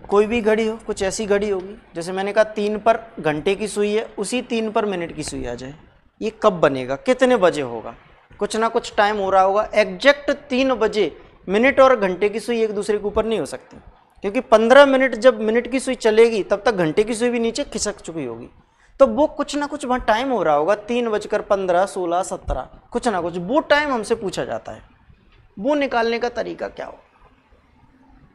[SPEAKER 1] कोई भी घड़ी हो कुछ ऐसी घड़ी होगी जैसे मैंने कहा तीन पर घंटे की सुई है उसी तीन पर मिनट की सुई आ जाए ये कब बनेगा कितने बजे होगा कुछ ना कुछ टाइम हो रहा होगा एग्जैक्ट तीन बजे मिनट और घंटे की सुई एक दूसरे के ऊपर नहीं हो सकती क्योंकि पंद्रह मिनट जब मिनट की सुई चलेगी तब तक घंटे की सुई भी नीचे खिसक चुकी होगी तो वो कुछ ना कुछ वहाँ टाइम हो रहा होगा तीन बजकर पंद्रह सोलह सत्रह कुछ ना कुछ वो टाइम हमसे पूछा जाता है वो निकालने का तरीका क्या होगा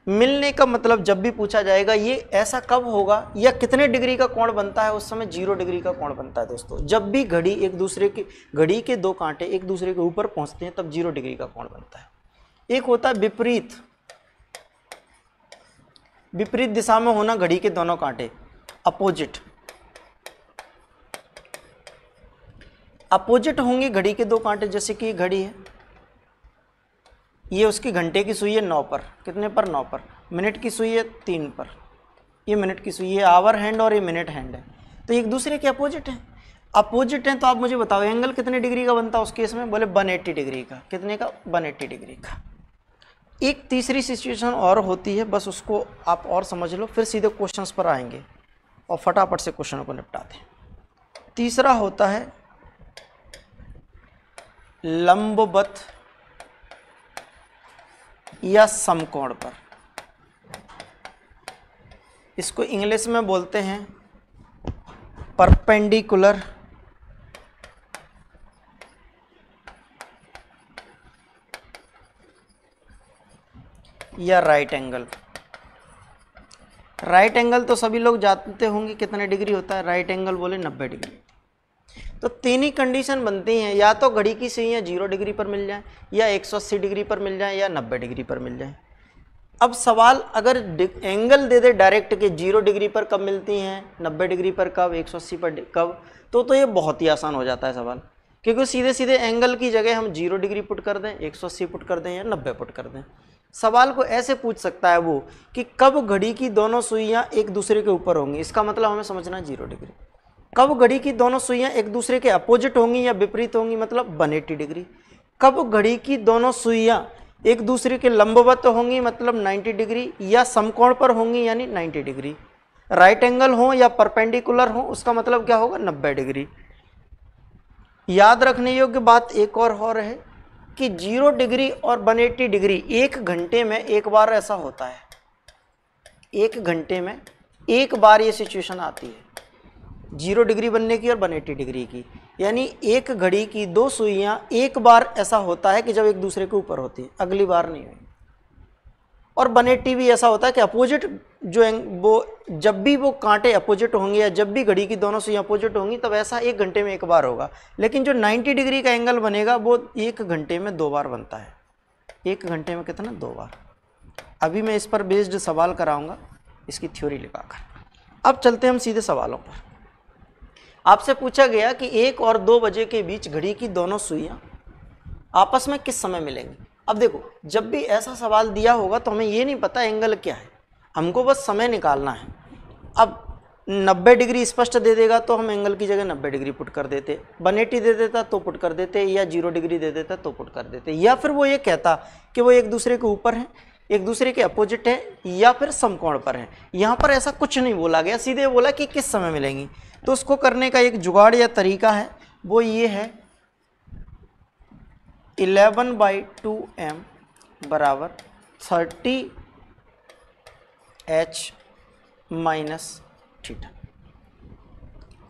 [SPEAKER 1] मिलने का मतलब जब भी पूछा जाएगा ये ऐसा कब होगा या कितने डिग्री का कोण बनता है उस समय जीरो डिग्री का कोण बनता है दोस्तों जब भी घड़ी एक दूसरे के घड़ी के दो कांटे एक दूसरे के ऊपर पहुंचते हैं तब जीरो डिग्री का कोण बनता है एक होता है विपरीत विपरीत दिशा में होना घड़ी के दोनों कांटे अपोजिट अपोजिट होंगे घड़ी के दो कांटे जैसे कि घड़ी है ये उसकी घंटे की सुई है नौ पर कितने पर नौ पर मिनट की सुई है तीन पर ये मिनट की सुई है आवर हैंड और ये मिनट हैंड है तो एक दूसरे के अपोजिट हैं अपोजिट हैं तो आप मुझे बताओ एंगल कितने डिग्री का बनता है उस केस में बोले 180 डिग्री का कितने का 180 डिग्री का एक तीसरी सिचुएशन और होती है बस उसको आप और समझ लो फिर सीधे क्वेश्चन पर आएंगे और फटाफट से क्वेश्चनों को निपटा दें तीसरा होता है लंबवत या समकोण पर इसको इंग्लिश में बोलते हैं परपेंडिकुलर या राइट एंगल राइट एंगल तो सभी लोग जानते होंगे कितने डिग्री होता है राइट एंगल बोले नब्बे डिग्री तो तीन ही कंडीशन बनती हैं या तो घड़ी की सुइयाँ जीरो डिग्री पर मिल जाए या अस्सी डिग्री पर मिल जाए या नब्बे डिग्री पर मिल जाए अब सवाल अगर एंगल दे दे डायरेक्ट के जीरो डिग्री पर कब मिलती हैं नब्बे डिग्री पर कब अस्सी पर कब तो तो ये बहुत ही आसान हो जाता है सवाल क्योंकि सीधे सीधे एंगल की जगह हम जीरो डिग्री पुट कर दें अस्सी पुट कर दें या नब्बे पुट कर दें सवाल को ऐसे पूछ सकता है वो कि कब घड़ी की दोनों सुइयाँ एक दूसरे के ऊपर होंगी इसका मतलब हमें समझना जीरो डिग्री कब घड़ी की दोनों सुइयां एक दूसरे के अपोजिट होंगी या विपरीत होंगी मतलब 180 डिग्री कब घड़ी की दोनों सुइयां एक दूसरे के लंबवत होंगी मतलब 90 डिग्री या समकोण पर होंगी यानी 90 डिग्री राइट एंगल हो या परपेंडिकुलर हो उसका मतलब क्या होगा 90 डिग्री याद रखने योग्य बात एक और हो है कि जीरो डिग्री और एट्टी डिग्री एक घंटे में एक बार ऐसा होता है एक घंटे में एक बार ये सिचुएशन आती है जीरो डिग्री बनने की और 180 डिग्री की यानी एक घड़ी की दो सुइयाँ एक बार ऐसा होता है कि जब एक दूसरे के ऊपर होती है अगली बार नहीं हुई और 180 भी ऐसा होता है कि अपोजिट जो वो जब भी वो कांटे अपोजिट होंगे या जब भी घड़ी की दोनों सुइयाँ अपोजिट होंगी तब ऐसा एक घंटे में एक बार होगा लेकिन जो नाइन्टी डिग्री का एंगल बनेगा वो एक घंटे में दो बार बनता है एक घंटे में कितना दो बार अभी मैं इस पर बेस्ड सवाल कराऊँगा इसकी थ्योरी लिखाकर अब चलते हम सीधे सवालों पर आपसे पूछा गया कि एक और दो बजे के बीच घड़ी की दोनों सुइयाँ आपस में किस समय मिलेंगी अब देखो जब भी ऐसा सवाल दिया होगा तो हमें ये नहीं पता एंगल क्या है हमको बस समय निकालना है अब 90 डिग्री स्पष्ट दे देगा तो हम एंगल की जगह 90 डिग्री पुट कर देते 180 दे देता तो पुट कर देते या जीरो डिग्री दे देता तो पुट कर देते या फिर वो ये कहता कि वो एक दूसरे के ऊपर हैं एक दूसरे के अपोजिट हैं या फिर समकोण पर हैं यहाँ पर ऐसा कुछ नहीं बोला गया सीधे बोला कि किस समय मिलेंगी तो उसको करने का एक जुगाड़ या तरीका है वो ये है इलेवन बाई टू एम बराबर थर्टी एच माइनस ठीठा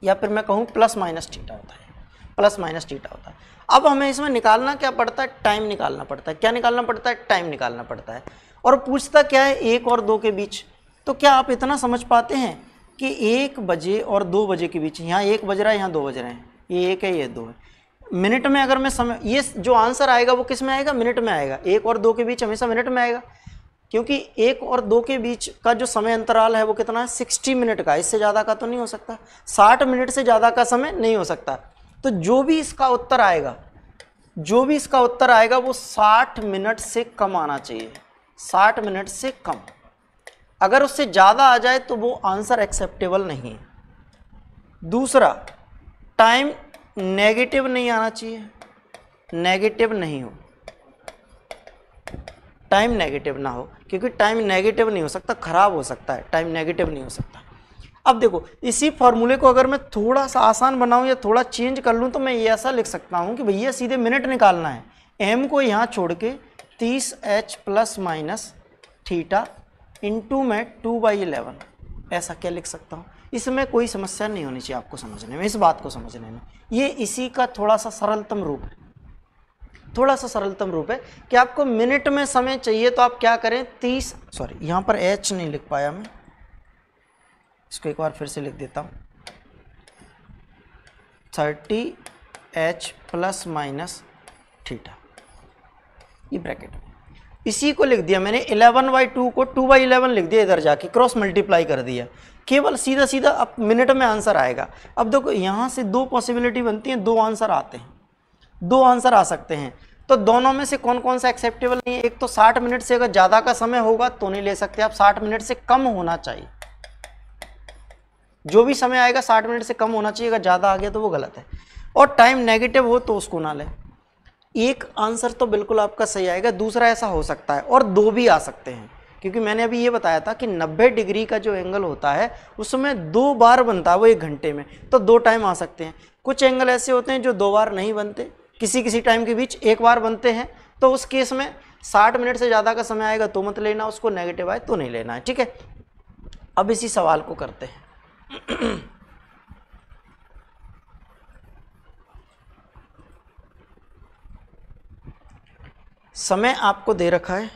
[SPEAKER 1] या फिर मैं कहूँ प्लस माइनस ठीठा होता है प्लस माइनस ठीठा होता है अब हमें इसमें निकालना क्या पड़ता है टाइम निकालना पड़ता है क्या निकालना पड़ता है टाइम निकालना पड़ता है और पूछता क्या है एक और दो के बीच तो क्या आप इतना समझ पाते हैं कि एक बजे और दो बजे के बीच यहाँ एक बज रहा है यहाँ दो बज रहे हैं ये एक है ये दो है मिनट में अगर मैं समय ये जो आंसर आएगा वो किस में आएगा मिनट में आएगा एक और दो के बीच हमेशा मिनट में आएगा क्योंकि एक और दो के बीच का जो समय अंतराल है वो कितना है सिक्सटी मिनट का इससे ज़्यादा का तो नहीं हो सकता साठ मिनट से ज़्यादा का समय नहीं हो सकता तो जो भी इसका उत्तर आएगा जो भी इसका उत्तर आएगा वो साठ मिनट से कम आना चाहिए साठ मिनट से कम अगर उससे ज़्यादा आ जाए तो वो आंसर एक्सेप्टेबल नहीं है दूसरा टाइम नेगेटिव नहीं आना चाहिए नेगेटिव नहीं हो टाइम नेगेटिव ना हो क्योंकि टाइम नेगेटिव नहीं हो सकता ख़राब हो सकता है टाइम नेगेटिव नहीं हो सकता अब देखो इसी फॉर्मूले को अगर मैं थोड़ा सा आसान बनाऊं या थोड़ा चेंज कर लूं तो मैं ये ऐसा लिख सकता हूं कि भैया सीधे मिनट निकालना है एम को यहाँ छोड़ के तीस H plus minus theta to में टू बाई इलेवन ऐसा क्या लिख सकता हूँ इसमें कोई समस्या नहीं होनी चाहिए आपको समझने में इस बात को समझने में ये इसी का थोड़ा सा सरलतम रूप है थोड़ा सा सरलतम रूप है कि आपको मिनट में समय चाहिए तो आप क्या करें तीस सॉरी यहाँ पर एच नहीं लिख पाया मैं इसको एक बार फिर से लिख देता हूँ thirty H plus minus theta ये ब्रैकेट में इसी को लिख दिया मैंने इलेवन बाई टू को टू बाई इलेवन लिख दिया इधर जाके क्रॉस मल्टीप्लाई कर दिया केवल सीधा सीधा अब मिनट में आंसर आएगा अब देखो यहाँ से दो पॉसिबिलिटी बनती हैं दो आंसर आते हैं दो आंसर आ सकते हैं तो दोनों में से कौन कौन सा एक्सेप्टेबल नहीं है एक तो 60 मिनट से अगर ज़्यादा का समय होगा तो नहीं ले सकते आप 60 मिनट से कम होना चाहिए जो भी समय आएगा 60 मिनट से कम होना चाहिए अगर ज़्यादा आ गया तो वो गलत है और टाइम नेगेटिव हो तो उसको ना लें एक आंसर तो बिल्कुल आपका सही आएगा दूसरा ऐसा हो सकता है और दो भी आ सकते हैं क्योंकि मैंने अभी ये बताया था कि 90 डिग्री का जो एंगल होता है उसमें दो बार बनता है वो एक घंटे में तो दो टाइम आ सकते हैं कुछ एंगल ऐसे होते हैं जो दो बार नहीं बनते किसी किसी टाइम के बीच एक बार बनते हैं तो उस केस में 60 मिनट से ज़्यादा का समय आएगा तो मत लेना उसको नेगेटिव आए तो नहीं लेना है ठीक है अब इसी सवाल को करते हैं समय आपको दे रखा है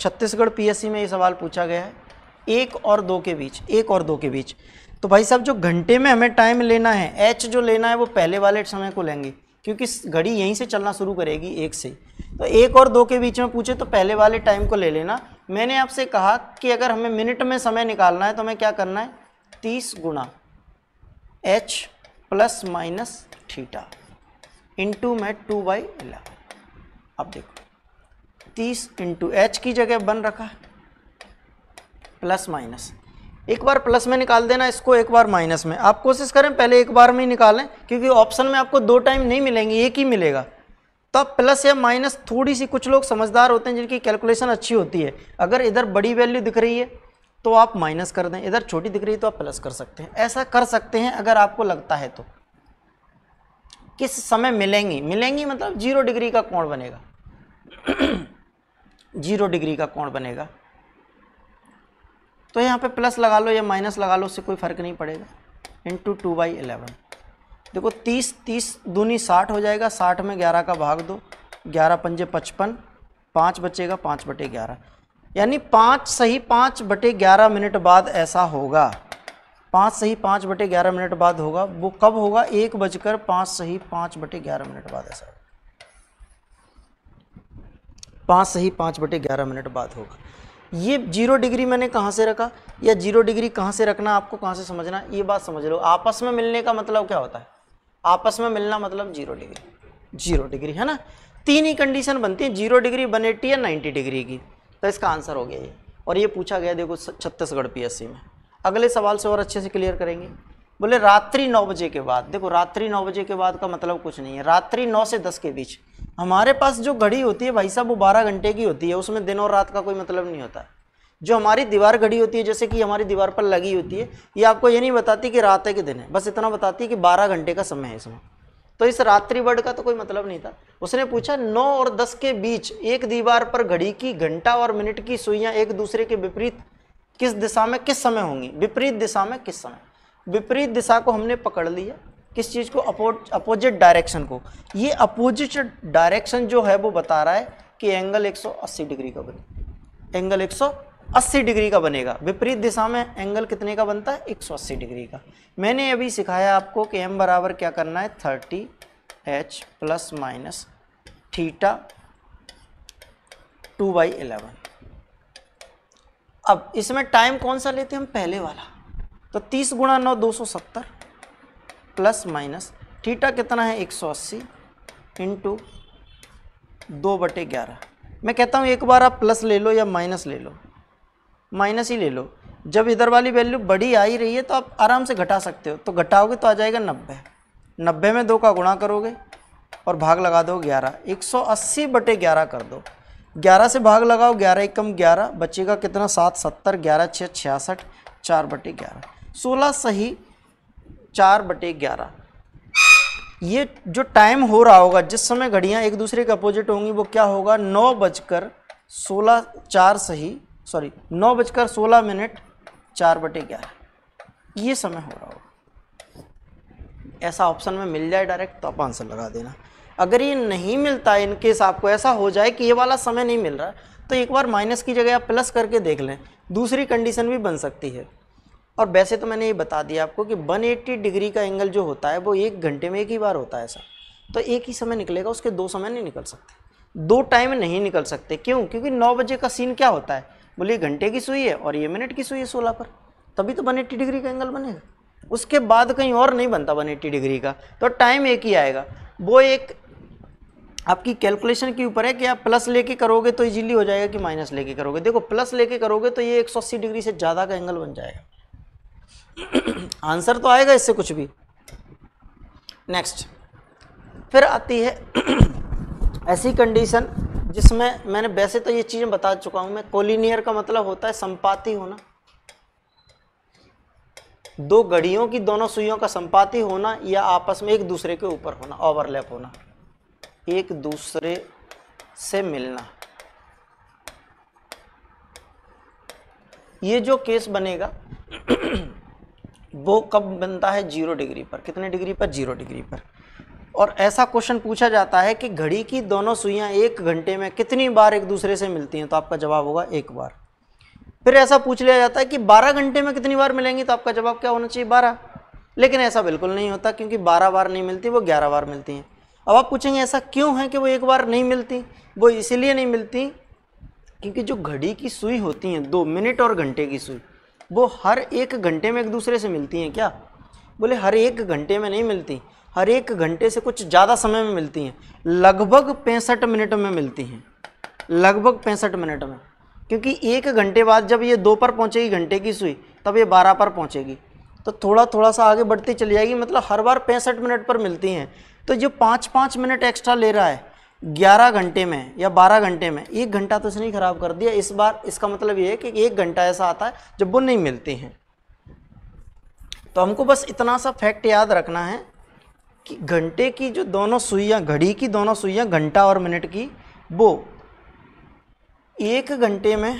[SPEAKER 1] छत्तीसगढ़ पीएससी में ये सवाल पूछा गया है एक और दो के बीच एक और दो के बीच तो भाई साहब जो घंटे में हमें टाइम लेना है एच जो लेना है वो पहले वाले समय को लेंगे क्योंकि घड़ी यहीं से चलना शुरू करेगी एक से तो एक और दो के बीच में पूछे तो पहले वाले टाइम को ले लेना मैंने आपसे कहा कि अगर हमें मिनट में समय निकालना है तो हमें क्या करना है तीस गुणा H plus minus theta into में टू बाई इलेवन अब देखो तीस इंटू एच की जगह बन रखा है प्लस माइनस एक बार प्लस में निकाल देना इसको एक बार माइनस में आप कोशिश करें पहले एक बार में ही निकालें क्योंकि ऑप्शन में आपको दो टाइम नहीं मिलेंगे एक ही मिलेगा तो आप प्लस या माइनस थोड़ी सी कुछ लोग समझदार होते हैं जिनकी कैलकुलेशन अच्छी होती है अगर इधर बड़ी वैल्यू दिख रही है तो आप माइनस कर दें इधर छोटी दिख रही है तो आप प्लस कर सकते हैं ऐसा कर सकते हैं अगर आपको लगता है तो किस समय मिलेंगी मिलेंगी मतलब जीरो डिग्री का कोण बनेगा जीरो डिग्री का कोण बनेगा तो यहाँ पे प्लस लगा लो या माइनस लगा लो उससे कोई फ़र्क नहीं पड़ेगा इंटू टू बाई एलेवन देखो तीस तीस दूनी साठ हो जाएगा साठ में ग्यारह का भाग दो ग्यारह पंजे पचपन पाँच बचेगा पाँच बटे ग्यारह यानी पाँच सही पाँच बटे ग्यारह मिनट बाद ऐसा होगा पाँच से ही पाँच बटे ग्यारह मिनट बाद होगा वो कब होगा एक बजकर पाँच से ही पाँच बटे ग्यारह मिनट बाद सर पाँच से ही पाँच बटे ग्यारह मिनट बाद होगा ये जीरो डिग्री मैंने कहाँ से रखा या जीरो डिग्री कहाँ से रखना आपको कहाँ से समझना ये बात समझ लो आपस में मिलने का मतलब क्या होता है आपस में मिलना मतलब जीरो डिग्री जीरो डिग्री है ना तीन ही कंडीशन बनती है जीरो डिग्री वन या नाइन्टी डिग्री की तो इसका आंसर हो गया ये और ये पूछा गया देखो छत्तीसगढ़ पी में अगले सवाल से और अच्छे से क्लियर करेंगे बोले रात्रि नौ बजे के बाद देखो रात्रि नौ बजे के बाद का मतलब कुछ नहीं है रात्रि नौ से दस के बीच हमारे पास जो घड़ी होती है भाई साहब वो बारह घंटे की होती है उसमें दिन और रात का कोई मतलब नहीं होता जो हमारी दीवार घड़ी होती है जैसे कि हमारी दीवार पर लगी होती है ये आपको ये नहीं बताती कि रात है कि दिन है बस इतना बताती है कि बारह घंटे का समय है इसमें तो इस रात्रि वर्ड का तो कोई मतलब नहीं था उसने पूछा नौ और दस के बीच एक दीवार पर घड़ी की घंटा और मिनट की सुइयाँ एक दूसरे के विपरीत किस दिशा में किस समय होंगी विपरीत दिशा में किस समय विपरीत दिशा को हमने पकड़ लिया किस चीज़ को अपोजिट डायरेक्शन को ये अपोजिट डायरेक्शन जो है वो बता रहा है कि एंगल 180 डिग्री का बने एंगल 180 डिग्री का बनेगा विपरीत दिशा में एंगल कितने का बनता है 180 डिग्री का मैंने अभी सिखाया आपको कि एम बराबर क्या करना है thirty H plus minus theta two by eleven अब इसमें टाइम कौन सा लेते हैं हम पहले वाला तो 30 गुणा नौ दो प्लस माइनस थीटा कितना है 180 सौ अस्सी इंटू दो बटे ग्यारह मैं कहता हूँ एक बार आप प्लस ले लो या माइनस ले लो माइनस ही ले लो जब इधर वाली वैल्यू बड़ी आ ही रही है तो आप आराम से घटा सकते हो तो घटाओगे तो आ जाएगा नब्बे नब्बे में दो का गुणा करोगे और भाग लगा दो ग्यारह एक सौ अस्सी बटे ग्यारह कर दो ग्यारह से भाग लगाओ ग्यारह एकम कम ग्यारह बचेगा कितना सात सत्तर ग्यारह छः छियासठ चार बटे ग्यारह सोलह सही चार बटे ग्यारह ये जो टाइम हो रहा होगा जिस समय घड़ियाँ एक दूसरे के अपोजिट होंगी वो क्या होगा नौ बजकर सोलह चार सही सॉरी नौ बजकर सोलह मिनट चार बटे ग्यारह ये समय हो रहा होगा ऐसा ऑप्शन में मिल जाए डायरेक्ट तो आप आंसर लगा देना अगर ये नहीं मिलता इन इनकेस आपको ऐसा हो जाए कि ये वाला समय नहीं मिल रहा तो एक बार माइनस की जगह आप प्लस करके देख लें दूसरी कंडीशन भी बन सकती है और वैसे तो मैंने ये बता दिया आपको कि 180 डिग्री का एंगल जो होता है वो एक घंटे में एक ही बार होता है ऐसा तो एक ही समय निकलेगा उसके दो समय नहीं निकल सकते दो टाइम नहीं निकल सकते क्यों क्योंकि नौ बजे का सीन क्या होता है बोलिए घंटे की सुई है और ये मिनट की सुई है सोलह पर तभी तो वन डिग्री का एंगल बनेगा उसके बाद कहीं और नहीं बनता 180 डिग्री का तो टाइम एक ही आएगा वो एक आपकी कैलकुलेशन के ऊपर है कि आप प्लस लेके करोगे तो इजीली हो जाएगा कि माइनस लेके करोगे देखो प्लस लेके करोगे तो ये 180 डिग्री से ज़्यादा का एंगल बन जाएगा आंसर तो आएगा इससे कुछ भी नेक्स्ट फिर आती है ऐसी कंडीशन जिसमें मैंने वैसे तो ये चीज़ें बता चुका हूँ मैं कोलिनियर का मतलब होता है संपाति होना दो घड़ियों की दोनों सुइयों का संपाति होना या आपस में एक दूसरे के ऊपर होना ओवरलैप होना एक दूसरे से मिलना ये जो केस बनेगा वो कब बनता है जीरो डिग्री पर कितने डिग्री पर जीरो डिग्री पर और ऐसा क्वेश्चन पूछा जाता है कि घड़ी की दोनों सुइयां एक घंटे में कितनी बार एक दूसरे से मिलती हैं तो आपका जवाब होगा एक बार फिर ऐसा पूछ लिया जाता है कि 12 घंटे में कितनी बार मिलेंगी तो आपका जवाब क्या होना चाहिए 12 लेकिन ऐसा बिल्कुल नहीं होता क्योंकि 12 बार नहीं मिलती वो 11 बार मिलती हैं अब आप पूछेंगे ऐसा क्यों है कि वो एक बार नहीं मिलती वो इसीलिए नहीं मिलती क्योंकि जो घड़ी की सुई होती हैं दो मिनट और घंटे की सुई वो हर एक घंटे में एक दूसरे से मिलती हैं क्या बोले हर एक घंटे में नहीं मिलती हर एक घंटे से कुछ ज़्यादा समय में मिलती हैं लगभग पैंसठ मिनट में मिलती हैं लगभग पैंसठ मिनट में क्योंकि एक घंटे बाद जब ये दो पर पहुँचेगी घंटे की सुई तब ये बारह पर पहुँचेगी तो थोड़ा थोड़ा सा आगे बढ़ती चली जाएगी मतलब हर बार पैंसठ मिनट पर मिलती हैं तो जो पाँच पाँच मिनट एक्स्ट्रा ले रहा है ग्यारह घंटे में या बारह घंटे में एक घंटा तो उसने खराब कर दिया इस बार इसका मतलब ये है कि एक घंटा ऐसा आता है जब वो नहीं मिलते हैं तो हमको बस इतना सा फैक्ट याद रखना है कि घंटे की जो दोनों सुइयाँ घड़ी की दोनों सुइयाँ घंटा और मिनट की वो एक घंटे में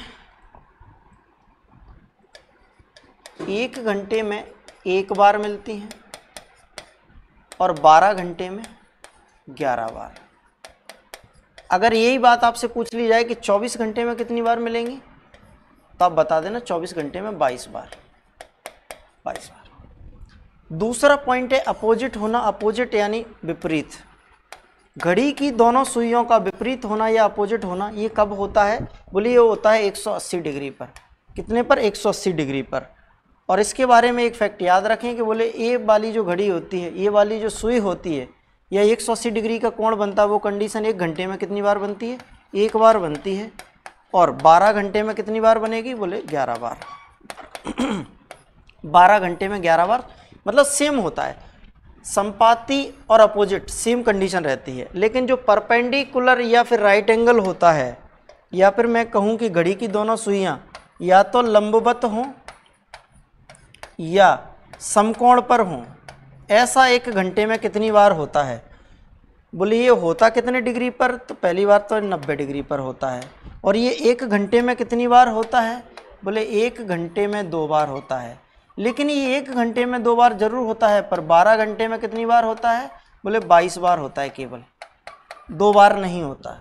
[SPEAKER 1] एक घंटे में एक बार मिलती हैं और 12 घंटे में 11 बार अगर यही बात आपसे पूछ ली जाए कि 24 घंटे में कितनी बार मिलेंगी तो आप बता देना 24 घंटे में 22 बार 22 बार दूसरा पॉइंट है अपोजिट होना अपोजिट यानी विपरीत घड़ी की दोनों सुइयों का विपरीत होना या अपोजिट होना ये कब होता है बोलिए ये होता है 180 डिग्री पर कितने पर 180 डिग्री पर और इसके बारे में एक फैक्ट याद रखें कि बोले ये वाली जो घड़ी होती है ये वाली जो सुई होती है या अस्सी डिग्री का कोण बनता है वो कंडीशन एक घंटे में कितनी बार बनती है एक बार बनती है और 12 घंटे में कितनी बार बनेगी बोले 11 बार 12 घंटे में 11 बार मतलब सेम होता है संपाति और अपोजिट सेम कंडीशन रहती है लेकिन जो परपेंडिकुलर या फिर राइट एंगल होता है या फिर मैं कहूँ कि घड़ी की दोनों सुइयाँ या तो लंबवत हों या समकोण पर हूँ ऐसा एक घंटे में कितनी बार होता है बोले ये होता कितने डिग्री पर तो पहली बार तो नब्बे डिग्री पर होता है और ये एक घंटे में कितनी बार होता है बोले एक घंटे में दो बार होता है लेकिन ये एक घंटे में दो बार ज़रूर होता है पर बारह घंटे में कितनी बार होता है बोले बाईस बार होता है केवल दो बार नहीं होता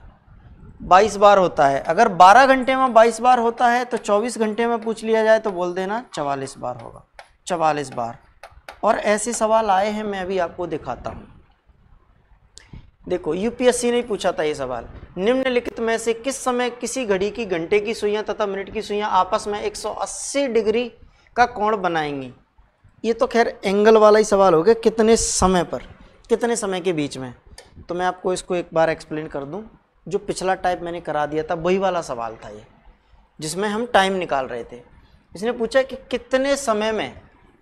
[SPEAKER 1] बाईस बार होता है अगर बारह घंटे में बाईस बार होता है तो चौबीस घंटे में पूछ लिया जाए तो बोल देना चवालीस बार होगा चवालीस बार और ऐसे सवाल आए हैं मैं अभी आपको दिखाता हूँ देखो यूपीएससी ने पूछा था ये सवाल निम्नलिखित में से किस समय किसी घड़ी की घंटे की सुइयाँ तथा मिनट की सुइयाँ आपस में 180 डिग्री का कोण बनाएंगी ये तो खैर एंगल वाला ही सवाल हो गया कितने समय पर कितने समय के बीच में तो मैं आपको इसको एक बार एक्सप्लेन कर दूं जो पिछला टाइप मैंने करा दिया था वही वाला सवाल था ये जिसमें हम टाइम निकाल रहे थे इसने पूछा कि कितने समय में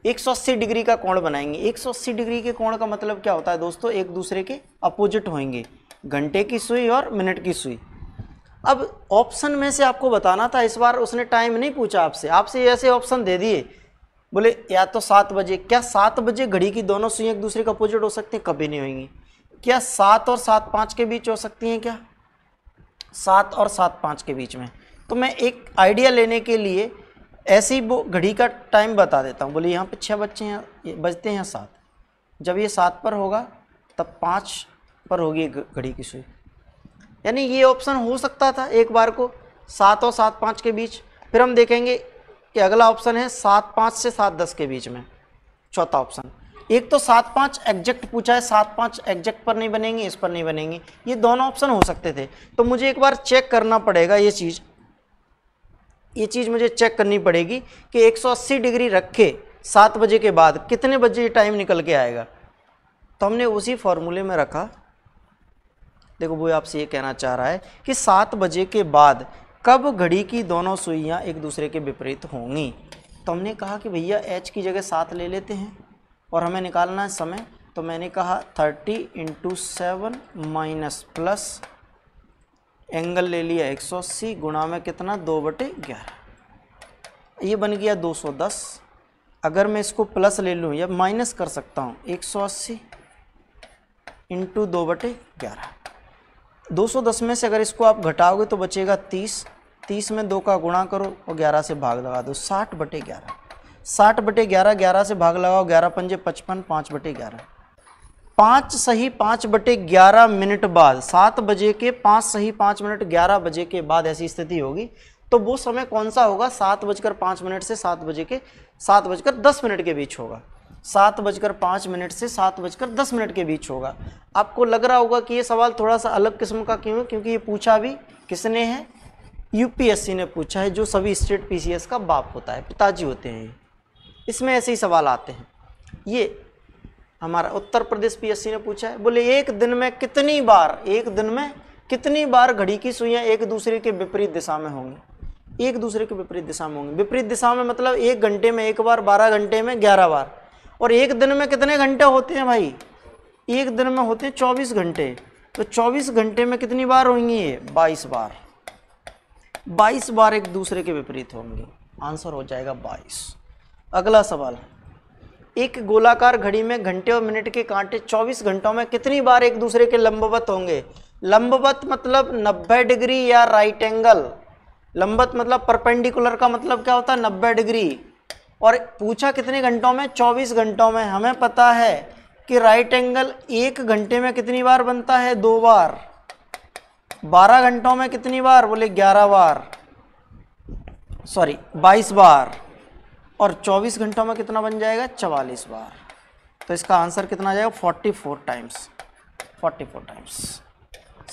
[SPEAKER 1] 180 डिग्री का कोण बनाएंगे 180 डिग्री के कोण का मतलब क्या होता है दोस्तों एक दूसरे के अपोजिट होंगे घंटे की सुई और मिनट की सुई अब ऑप्शन में से आपको बताना था इस बार उसने टाइम नहीं पूछा आपसे आपसे ऐसे ऑप्शन दे दिए बोले या तो सात बजे क्या सात बजे घड़ी की दोनों सुई एक दूसरे के अपोजिट हो सकती हैं कभी नहीं होंगी क्या सात और सात पाँच के बीच हो सकती हैं क्या सात और सात पाँच के बीच में तो मैं एक आइडिया लेने के लिए ऐसी वो घड़ी का टाइम बता देता हूँ बोले यहाँ पे छः बच्चे हैं बजते हैं सात जब ये सात पर होगा तब पाँच पर होगी घड़ी की सुई यानी ये ऑप्शन हो सकता था एक बार को सात और सात पाँच के बीच फिर हम देखेंगे कि अगला ऑप्शन है सात पाँच से सात दस के बीच में चौथा ऑप्शन एक तो सात पाँच एग्जैक्ट पूछा है सात पाँच एग्जैक्ट पर नहीं बनेंगे इस पर नहीं बनेंगे ये दोनों ऑप्शन हो सकते थे तो मुझे एक बार चेक करना पड़ेगा ये चीज़ ये चीज़ मुझे चेक करनी पड़ेगी कि 180 डिग्री रखे सात बजे के बाद कितने बजे टाइम निकल के आएगा तो हमने उसी फॉर्मूले में रखा देखो वो आपसे ये कहना चाह रहा है कि सात बजे के बाद कब घड़ी की दोनों सुइयाँ एक दूसरे के विपरीत होंगी तो हमने कहा कि भैया एच की जगह सात ले लेते हैं और हमें निकालना है समय तो मैंने कहा thirty into seven minus plus angle ले लिया 180 गुणा में कितना दो बटे ग्यारह ये बन गया 210 अगर मैं इसको प्लस ले लूँ या माइनस कर सकता हूँ 180 सौ अस्सी इंटू दो बटे ग्यारह दो में से अगर इसको आप घटाओगे तो बचेगा 30 30 में दो का गुणा करो और 11 से भाग लगा दो 60 बटे ग्यारह साठ बटे ग्यारह ग्यारह से भाग लगाओ ग्यारह पंजे पचपन पाँच बटे ग्यारह पाँच सही पाँच बटे ग्यारह मिनट बाद सात बजे के पाँच सही पाँच मिनट ग्यारह बजे के बाद ऐसी स्थिति होगी तो वो समय कौन सा होगा सात बजकर पाँच मिनट से सात बजे के सात बजकर दस मिनट के बीच होगा सात बजकर पाँच मिनट से सात बजकर दस मिनट के बीच होगा आपको लग रहा होगा कि ये सवाल थोड़ा सा अलग किस्म का क्यों है क्योंकि ये पूछा भी किसने है यूपीएससी ने पूछा है जो सभी स्टेट पीसीएस का बाप होता है पिताजी होते हैं इसमें ऐसे ही सवाल आते हैं ये हमारा उत्तर प्रदेश पीएससी ने पूछा है बोले एक दिन में कितनी बार एक दिन में कितनी बार घड़ी की सुइयाँ एक दूसरे के विपरीत दिशा में होंगी एक दूसरे के विपरीत दिशा में होंगी विपरीत दिशा में मतलब एक घंटे में एक बार बारह घंटे में ग्यारह बार और एक दिन में कितने घंटे होते हैं भाई एक दिन में होते हैं चौबीस घंटे तो चौबीस घंटे में कितनी बार होंगी ये बाईस बार बाईस बार एक दूसरे के विपरीत होंगे आंसर हो जाएगा बाईस अगला सवाल है एक गोलाकार घड़ी में घंटे और मिनट के कांटे 24 घंटों में कितनी बार एक दूसरे के लंबवत होंगे लंबवत मतलब 90 डिग्री या राइट एंगल लंबत मतलब परपेंडिकुलर का मतलब क्या होता है 90 डिग्री और पूछा कितने घंटों में 24 घंटों में हमें पता है कि राइट एंगल एक घंटे में कितनी बार बनता है दो बार बारह घंटों में कितनी बार बोले ग्यारह बार सॉरी बाईस बार और 24 घंटों में कितना बन जाएगा चवालीस बार तो इसका आंसर कितना आ जाएगा 44 टाइम्स 44 टाइम्स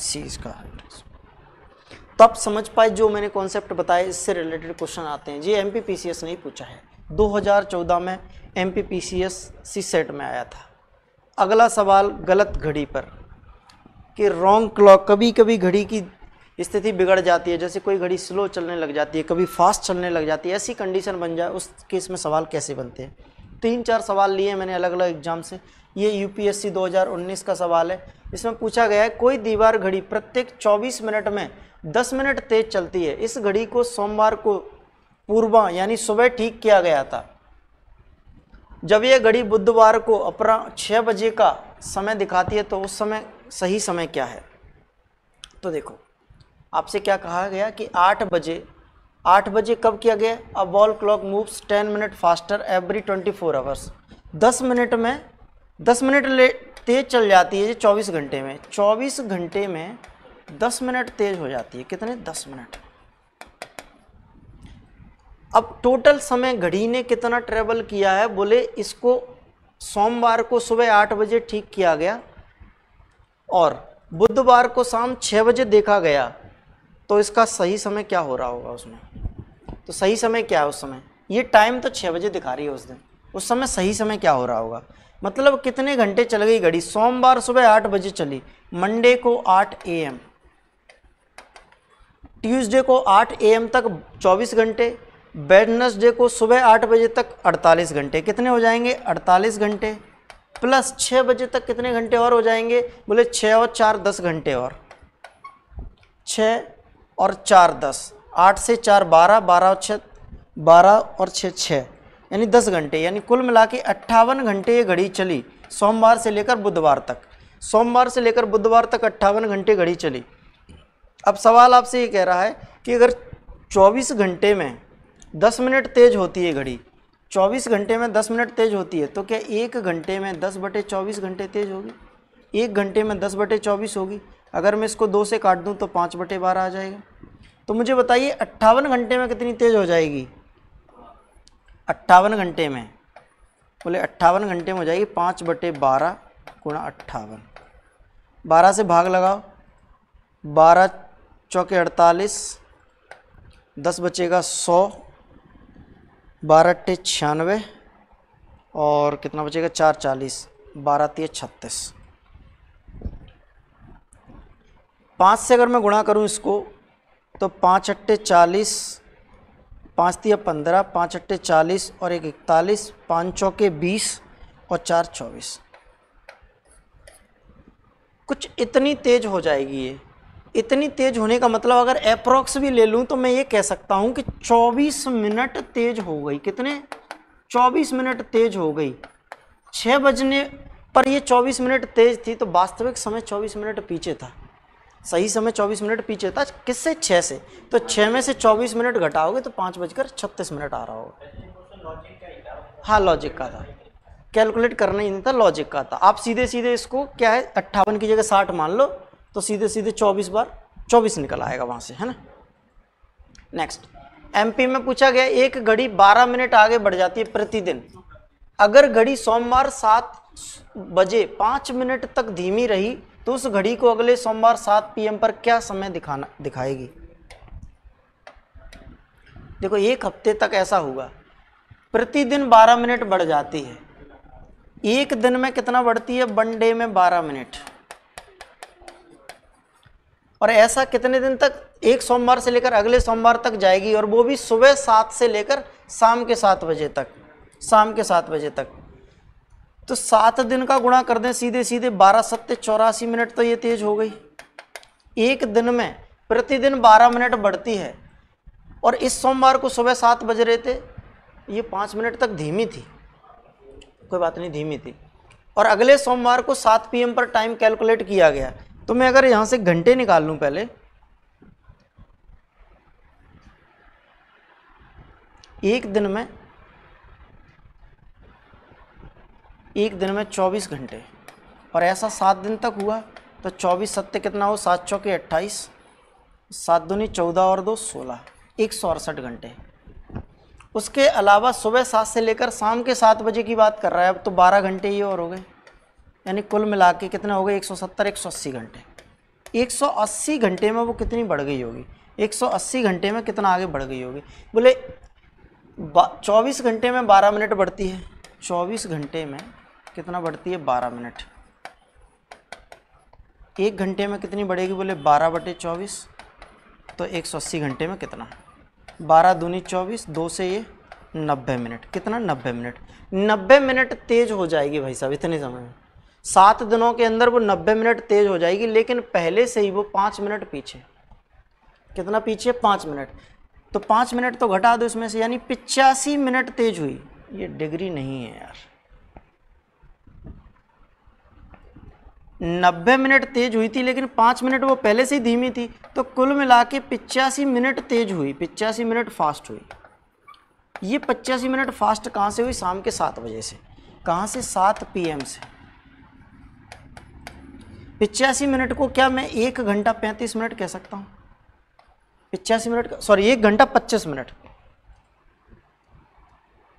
[SPEAKER 1] सी इसका तो आप समझ पाए जो मैंने कॉन्सेप्ट बताया इससे रिलेटेड क्वेश्चन आते हैं ये एम नहीं पूछा है 2014 में एम पी सी सेट में आया था अगला सवाल गलत घड़ी पर कि रॉन्ग क्लॉक कभी कभी घड़ी की स्थिति बिगड़ जाती है जैसे कोई घड़ी स्लो चलने लग जाती है कभी फास्ट चलने लग जाती है ऐसी कंडीशन बन जाए उस केस में सवाल कैसे बनते हैं तीन चार सवाल लिए मैंने अलग अलग एग्जाम से ये यू 2019 का सवाल है इसमें पूछा गया है कोई दीवार घड़ी प्रत्येक 24 मिनट में 10 मिनट तेज चलती है इस घड़ी को सोमवार को पूर्वा यानी सुबह ठीक किया गया था जब यह घड़ी बुधवार को अपरा छः बजे का समय दिखाती है तो उस समय सही समय क्या है तो देखो आपसे क्या कहा गया कि आठ बजे आठ बजे कब किया गया अब wall clock moves ten minute faster every twenty four hours दस मिनट में दस मिनट लेट तेज चल जाती है चौबीस घंटे में चौबीस घंटे में दस मिनट तेज हो जाती है कितने दस मिनट अब टोटल समय घड़ी ने कितना ट्रेवल किया है बोले इसको सोमवार को सुबह आठ बजे ठीक किया गया और बुधवार को शाम छः बजे देखा गया तो इसका सही समय क्या हो रहा होगा उसमें तो सही समय क्या है उस समय ये टाइम तो छः बजे दिखा रही है उस दिन उस समय सही समय क्या हो रहा होगा मतलब कितने घंटे चल गई घड़ी सोमवार सुबह आठ बजे चली मंडे को आठ ए एम ट्यूजडे को आठ ए एम तक चौबीस घंटे वेडनसडे को सुबह आठ बजे तक अड़तालीस घंटे कितने हो जाएंगे अड़तालीस घंटे प्लस छः बजे तक कितने घंटे और हो जाएंगे बोले छः और चार दस घंटे और छः और चार दस आठ से चार बारह बारह छः बारह और छः छः यानी दस घंटे यानी कुल मिला के अट्ठावन घंटे ये घड़ी चली सोमवार से लेकर बुधवार तक सोमवार से लेकर बुधवार तक अट्ठावन घंटे घड़ी चली अब सवाल आपसे ये कह रहा है कि अगर 24 घंटे में 10 मिनट तेज होती है घड़ी 24 घंटे में 10 मिनट तेज होती है तो क्या एक घंटे में 10 बटे चौबीस घंटे तेज होगी एक घंटे में 10 बटे चौबीस होगी अगर मैं इसको दो से काट दूँ तो पाँच बटे बारह आ जाएगा तो मुझे बताइए अट्ठावन घंटे में कितनी तेज़ हो जाएगी अट्ठावन घंटे में बोले अट्ठावन घंटे में हो जाएगी पाँच बटे बारह गुणा अट्ठावन बारह से भाग लगाओ बारह चौके अड़तालीस दस बचेगा सौ बारह टे छियानवे और कितना बचेगा चार चालीस बारह तीय छत्तीस पाँच से अगर मैं गुणा करूँ इसको तो पाँच अट्टे चालीस पाँच दिया पंद्रह पाँच अट्टे चालीस और एक इकतालीस पाँच चौके बीस और चार चौबीस कुछ इतनी तेज हो जाएगी ये इतनी तेज होने का मतलब अगर अप्रोक्स भी ले लूँ तो मैं ये कह सकता हूँ कि 24 मिनट तेज हो गई कितने 24 मिनट तेज हो गई छः बजने पर ये 24 मिनट तेज थी तो वास्तविक समय 24 मिनट पीछे था सही समय 24 मिनट पीछे था किससे छः से तो छः में से 24 मिनट घटाओगे तो पाँच बजकर छत्तीस मिनट आ रहा होगा हाँ लॉजिक का था कैलकुलेट करना ही नहीं था लॉजिक का था आप सीधे सीधे इसको क्या है अट्ठावन की जगह साठ मान लो तो सीधे सीधे चौबीस बार चौबीस निकल आएगा वहाँ से है ना नेक्स्ट एमपी में पूछा गया एक घड़ी बारह मिनट आगे बढ़ जाती है प्रतिदिन अगर घड़ी सोमवार सात बजे पाँच मिनट तक धीमी रही तो उस घड़ी को अगले सोमवार सात पीएम पर क्या समय दिखाना दिखाएगी देखो एक हफ्ते तक ऐसा होगा प्रतिदिन बारह मिनट बढ़ जाती है एक दिन में कितना बढ़ती है वन डे में बारह मिनट और ऐसा कितने दिन तक एक सोमवार से लेकर अगले सोमवार तक जाएगी और वो भी सुबह सात से लेकर शाम के सात बजे तक शाम के सात बजे तक तो सात दिन का गुणा कर दें सीधे सीधे बारह सत्ते चौरासी मिनट तो ये तेज हो गई एक दिन में प्रतिदिन बारह मिनट बढ़ती है और इस सोमवार को सुबह सात बज रहे थे ये पाँच मिनट तक धीमी थी कोई बात नहीं धीमी थी और अगले सोमवार को सात पी पर टाइम कैलकुलेट किया गया तो मैं अगर यहाँ से घंटे निकाल लूँ पहले एक दिन में एक दिन में चौबीस घंटे और ऐसा सात दिन तक हुआ तो चौबीस सत्य कितना हो सात चौके अट्ठाईस सात दूनी चौदह और दो सोलह एक सौ अड़सठ घंटे उसके अलावा सुबह सात से लेकर शाम के सात बजे की बात कर रहा है अब तो बारह घंटे ही और हो गए यानी कुल मिला के कितने हो गए एक सौ सत्तर एक सौ अस्सी घंटे एक सौ अस्सी घंटे में वो कितनी बढ़ गई होगी एक सौ अस्सी घंटे में कितना आगे बढ़ गई होगी बोले चौबीस घंटे में बारह मिनट बढ़ती है चौबीस घंटे में कितना बढ़ती है बारह मिनट एक घंटे में कितनी बढ़ेगी बोले बारह बटे चौबीस तो एक सौ अस्सी घंटे में कितना बारह दूनी चौबीस दो से ये नब्बे मिनट कितना नब्बे मिनट नब्बे मिनट तेज हो जाएगी भाई साहब इतने समय में सात दिनों के अंदर वो नब्बे मिनट तेज हो जाएगी लेकिन पहले से ही वो पाँच मिनट पीछे कितना पीछे पाँच मिनट तो पाँच मिनट तो घटा दो इसमें से यानी पिचासी मिनट तेज हुई ये डिग्री नहीं है यार 90 मिनट तेज़ हुई थी लेकिन पाँच मिनट वो पहले से ही धीमी थी तो कुल मिला के पिचासी मिनट तेज़ हुई पिचासी मिनट फास्ट हुई ये पचासी मिनट फास्ट कहाँ से हुई शाम के सात बजे से कहाँ से सात पी से पिचासी मिनट को क्या मैं एक घंटा पैंतीस मिनट कह सकता हूँ पिचासी मिनट सॉरी एक घंटा पच्चीस मिनट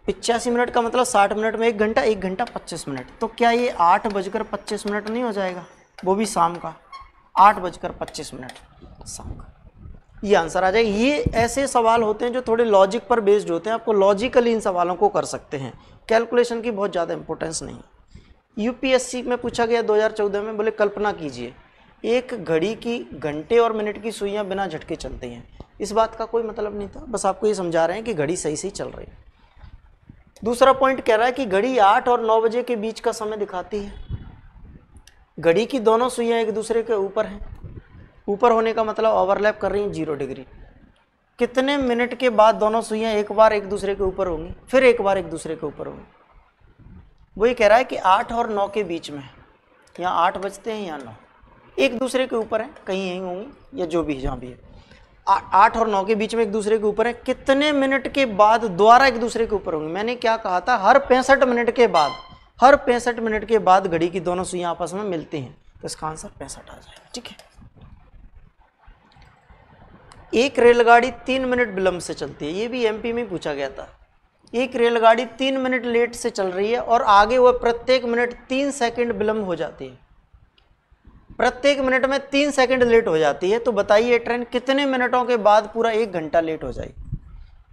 [SPEAKER 1] पिचासी मिनट का मतलब साठ मिनट में एक घंटा एक घंटा पच्चीस मिनट तो क्या ये आठ बजकर पच्चीस मिनट नहीं हो जाएगा वो भी शाम का आठ बजकर पच्चीस मिनट शाम का ये आंसर आ जाएगा ये ऐसे सवाल होते हैं जो थोड़े लॉजिक पर बेस्ड होते हैं आपको लॉजिकली इन सवालों को कर सकते हैं कैलकुलेशन की बहुत ज़्यादा इंपॉर्टेंस नहीं यूपीएससी में पूछा गया 2014 में बोले कल्पना कीजिए एक घड़ी की घंटे और मिनट की सुइयाँ बिना झटके चलती हैं इस बात का कोई मतलब नहीं था बस आपको ये समझा रहे हैं कि घड़ी सही सही चल रही है दूसरा पॉइंट कह रहा है कि घड़ी आठ और नौ बजे के बीच का समय दिखाती है घड़ी की दोनों सुइयाँ एक दूसरे के ऊपर हैं ऊपर होने का मतलब ओवरलैप कर रही हैं जीरो डिग्री कितने मिनट के बाद दोनों सुइयाँ एक बार एक दूसरे के ऊपर होंगी फिर एक बार एक दूसरे के ऊपर होंगी वो ये कह रहा है कि आठ और नौ के बीच में यहाँ आठ बजते हैं या नौ एक दूसरे के ऊपर हैं कहीं यहीं होंगी या जो भी जहाँ भी है आठ और नौ के बीच में एक दूसरे के ऊपर है कितने मिनट के बाद दोबारा एक दूसरे के ऊपर होंगे मैंने क्या कहा था हर पैंसठ मिनट के बाद हर पैंसठ मिनट के बाद घड़ी की दोनों सुइयाँ आपस में मिलती हैं तो इसका आंसर पैंसठ आ जाएगा ठीक है एक रेलगाड़ी तीन मिनट विलंब से चलती है ये भी एमपी में पूछा गया था एक रेलगाड़ी तीन मिनट लेट से चल रही है और आगे वह प्रत्येक मिनट तीन सेकंड विलंब हो जाती है प्रत्येक मिनट में तीन सेकंड लेट हो जाती है तो बताइए ट्रेन कितने मिनटों के बाद पूरा एक घंटा लेट हो जाएगी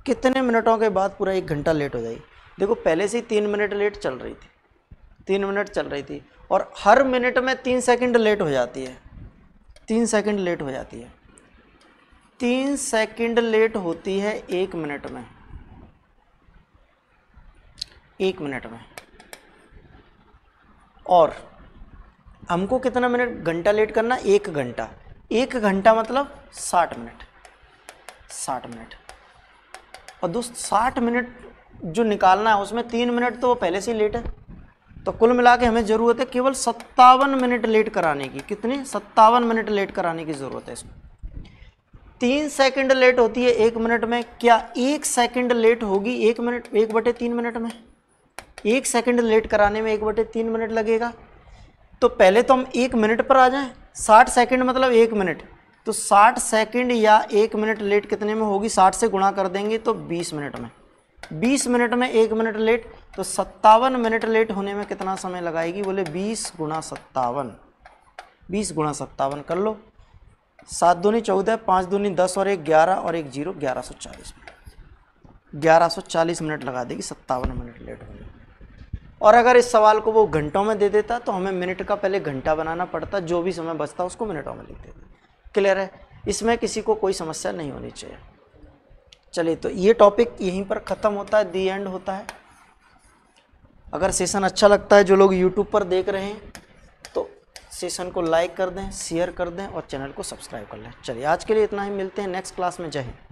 [SPEAKER 1] कितने मिनटों के बाद पूरा एक घंटा लेट हो जाएगी देखो पहले से ही तीन मिनट लेट चल रही थी तीन मिनट चल रही थी और हर मिनट में तीन सेकंड लेट हो जाती है तीन सेकंड लेट हो जाती है तीन सेकंड लेट होती है एक मिनट में एक मिनट में और हमको कितना मिनट घंटा लेट करना एक घंटा एक घंटा मतलब साठ मिनट साठ मिनट और दोस्त साठ मिनट जो निकालना है उसमें तीन मिनट तो वो पहले से ही लेट है तो कुल मिला के हमें ज़रूरत है केवल सत्तावन मिनट लेट कराने की कितनी सत्तावन मिनट लेट कराने की ज़रूरत है इसमें तीन सेकंड लेट होती है एक मिनट में क्या एक सेकंड लेट होगी एक मिनट एक बटे तीन मिनट में एक सेकंड लेट कराने में एक बटे तीन मिनट लगेगा तो पहले तो हम एक मिनट पर आ जाएं साठ सेकंड मतलब एक मिनट तो साठ सेकंड या एक मिनट लेट कितने में होगी साठ से गुणा कर देंगे तो बीस मिनट में बीस मिनट में एक मिनट लेट तो सत्तावन मिनट लेट होने में कितना समय लगाएगी बोले बीस गुणा सत्तावन बीस गुणा सत्तावन कर लो सात दूनी चौदह पाँच दूनी दस और एक ग्यारह और एक जीरो ग्यारह सौ चालीस ग्यारह सौ चालीस मिनट लगा देगी सत्तावन मिनट लेट होने और अगर इस सवाल को वो घंटों में दे देता तो हमें मिनट का पहले घंटा बनाना पड़ता जो भी समय बचता उसको मिनटों में लिख देते क्लियर है इसमें किसी को कोई समस्या नहीं होनी चाहिए चलिए तो ये टॉपिक यहीं पर ख़त्म होता है दी एंड होता है अगर सेशन अच्छा लगता है जो लोग यूट्यूब पर देख रहे हैं तो सेशन को लाइक कर दें शेयर कर दें और चैनल को सब्सक्राइब कर लें चलिए आज के लिए इतना ही मिलते हैं नेक्स्ट क्लास में जय हिंद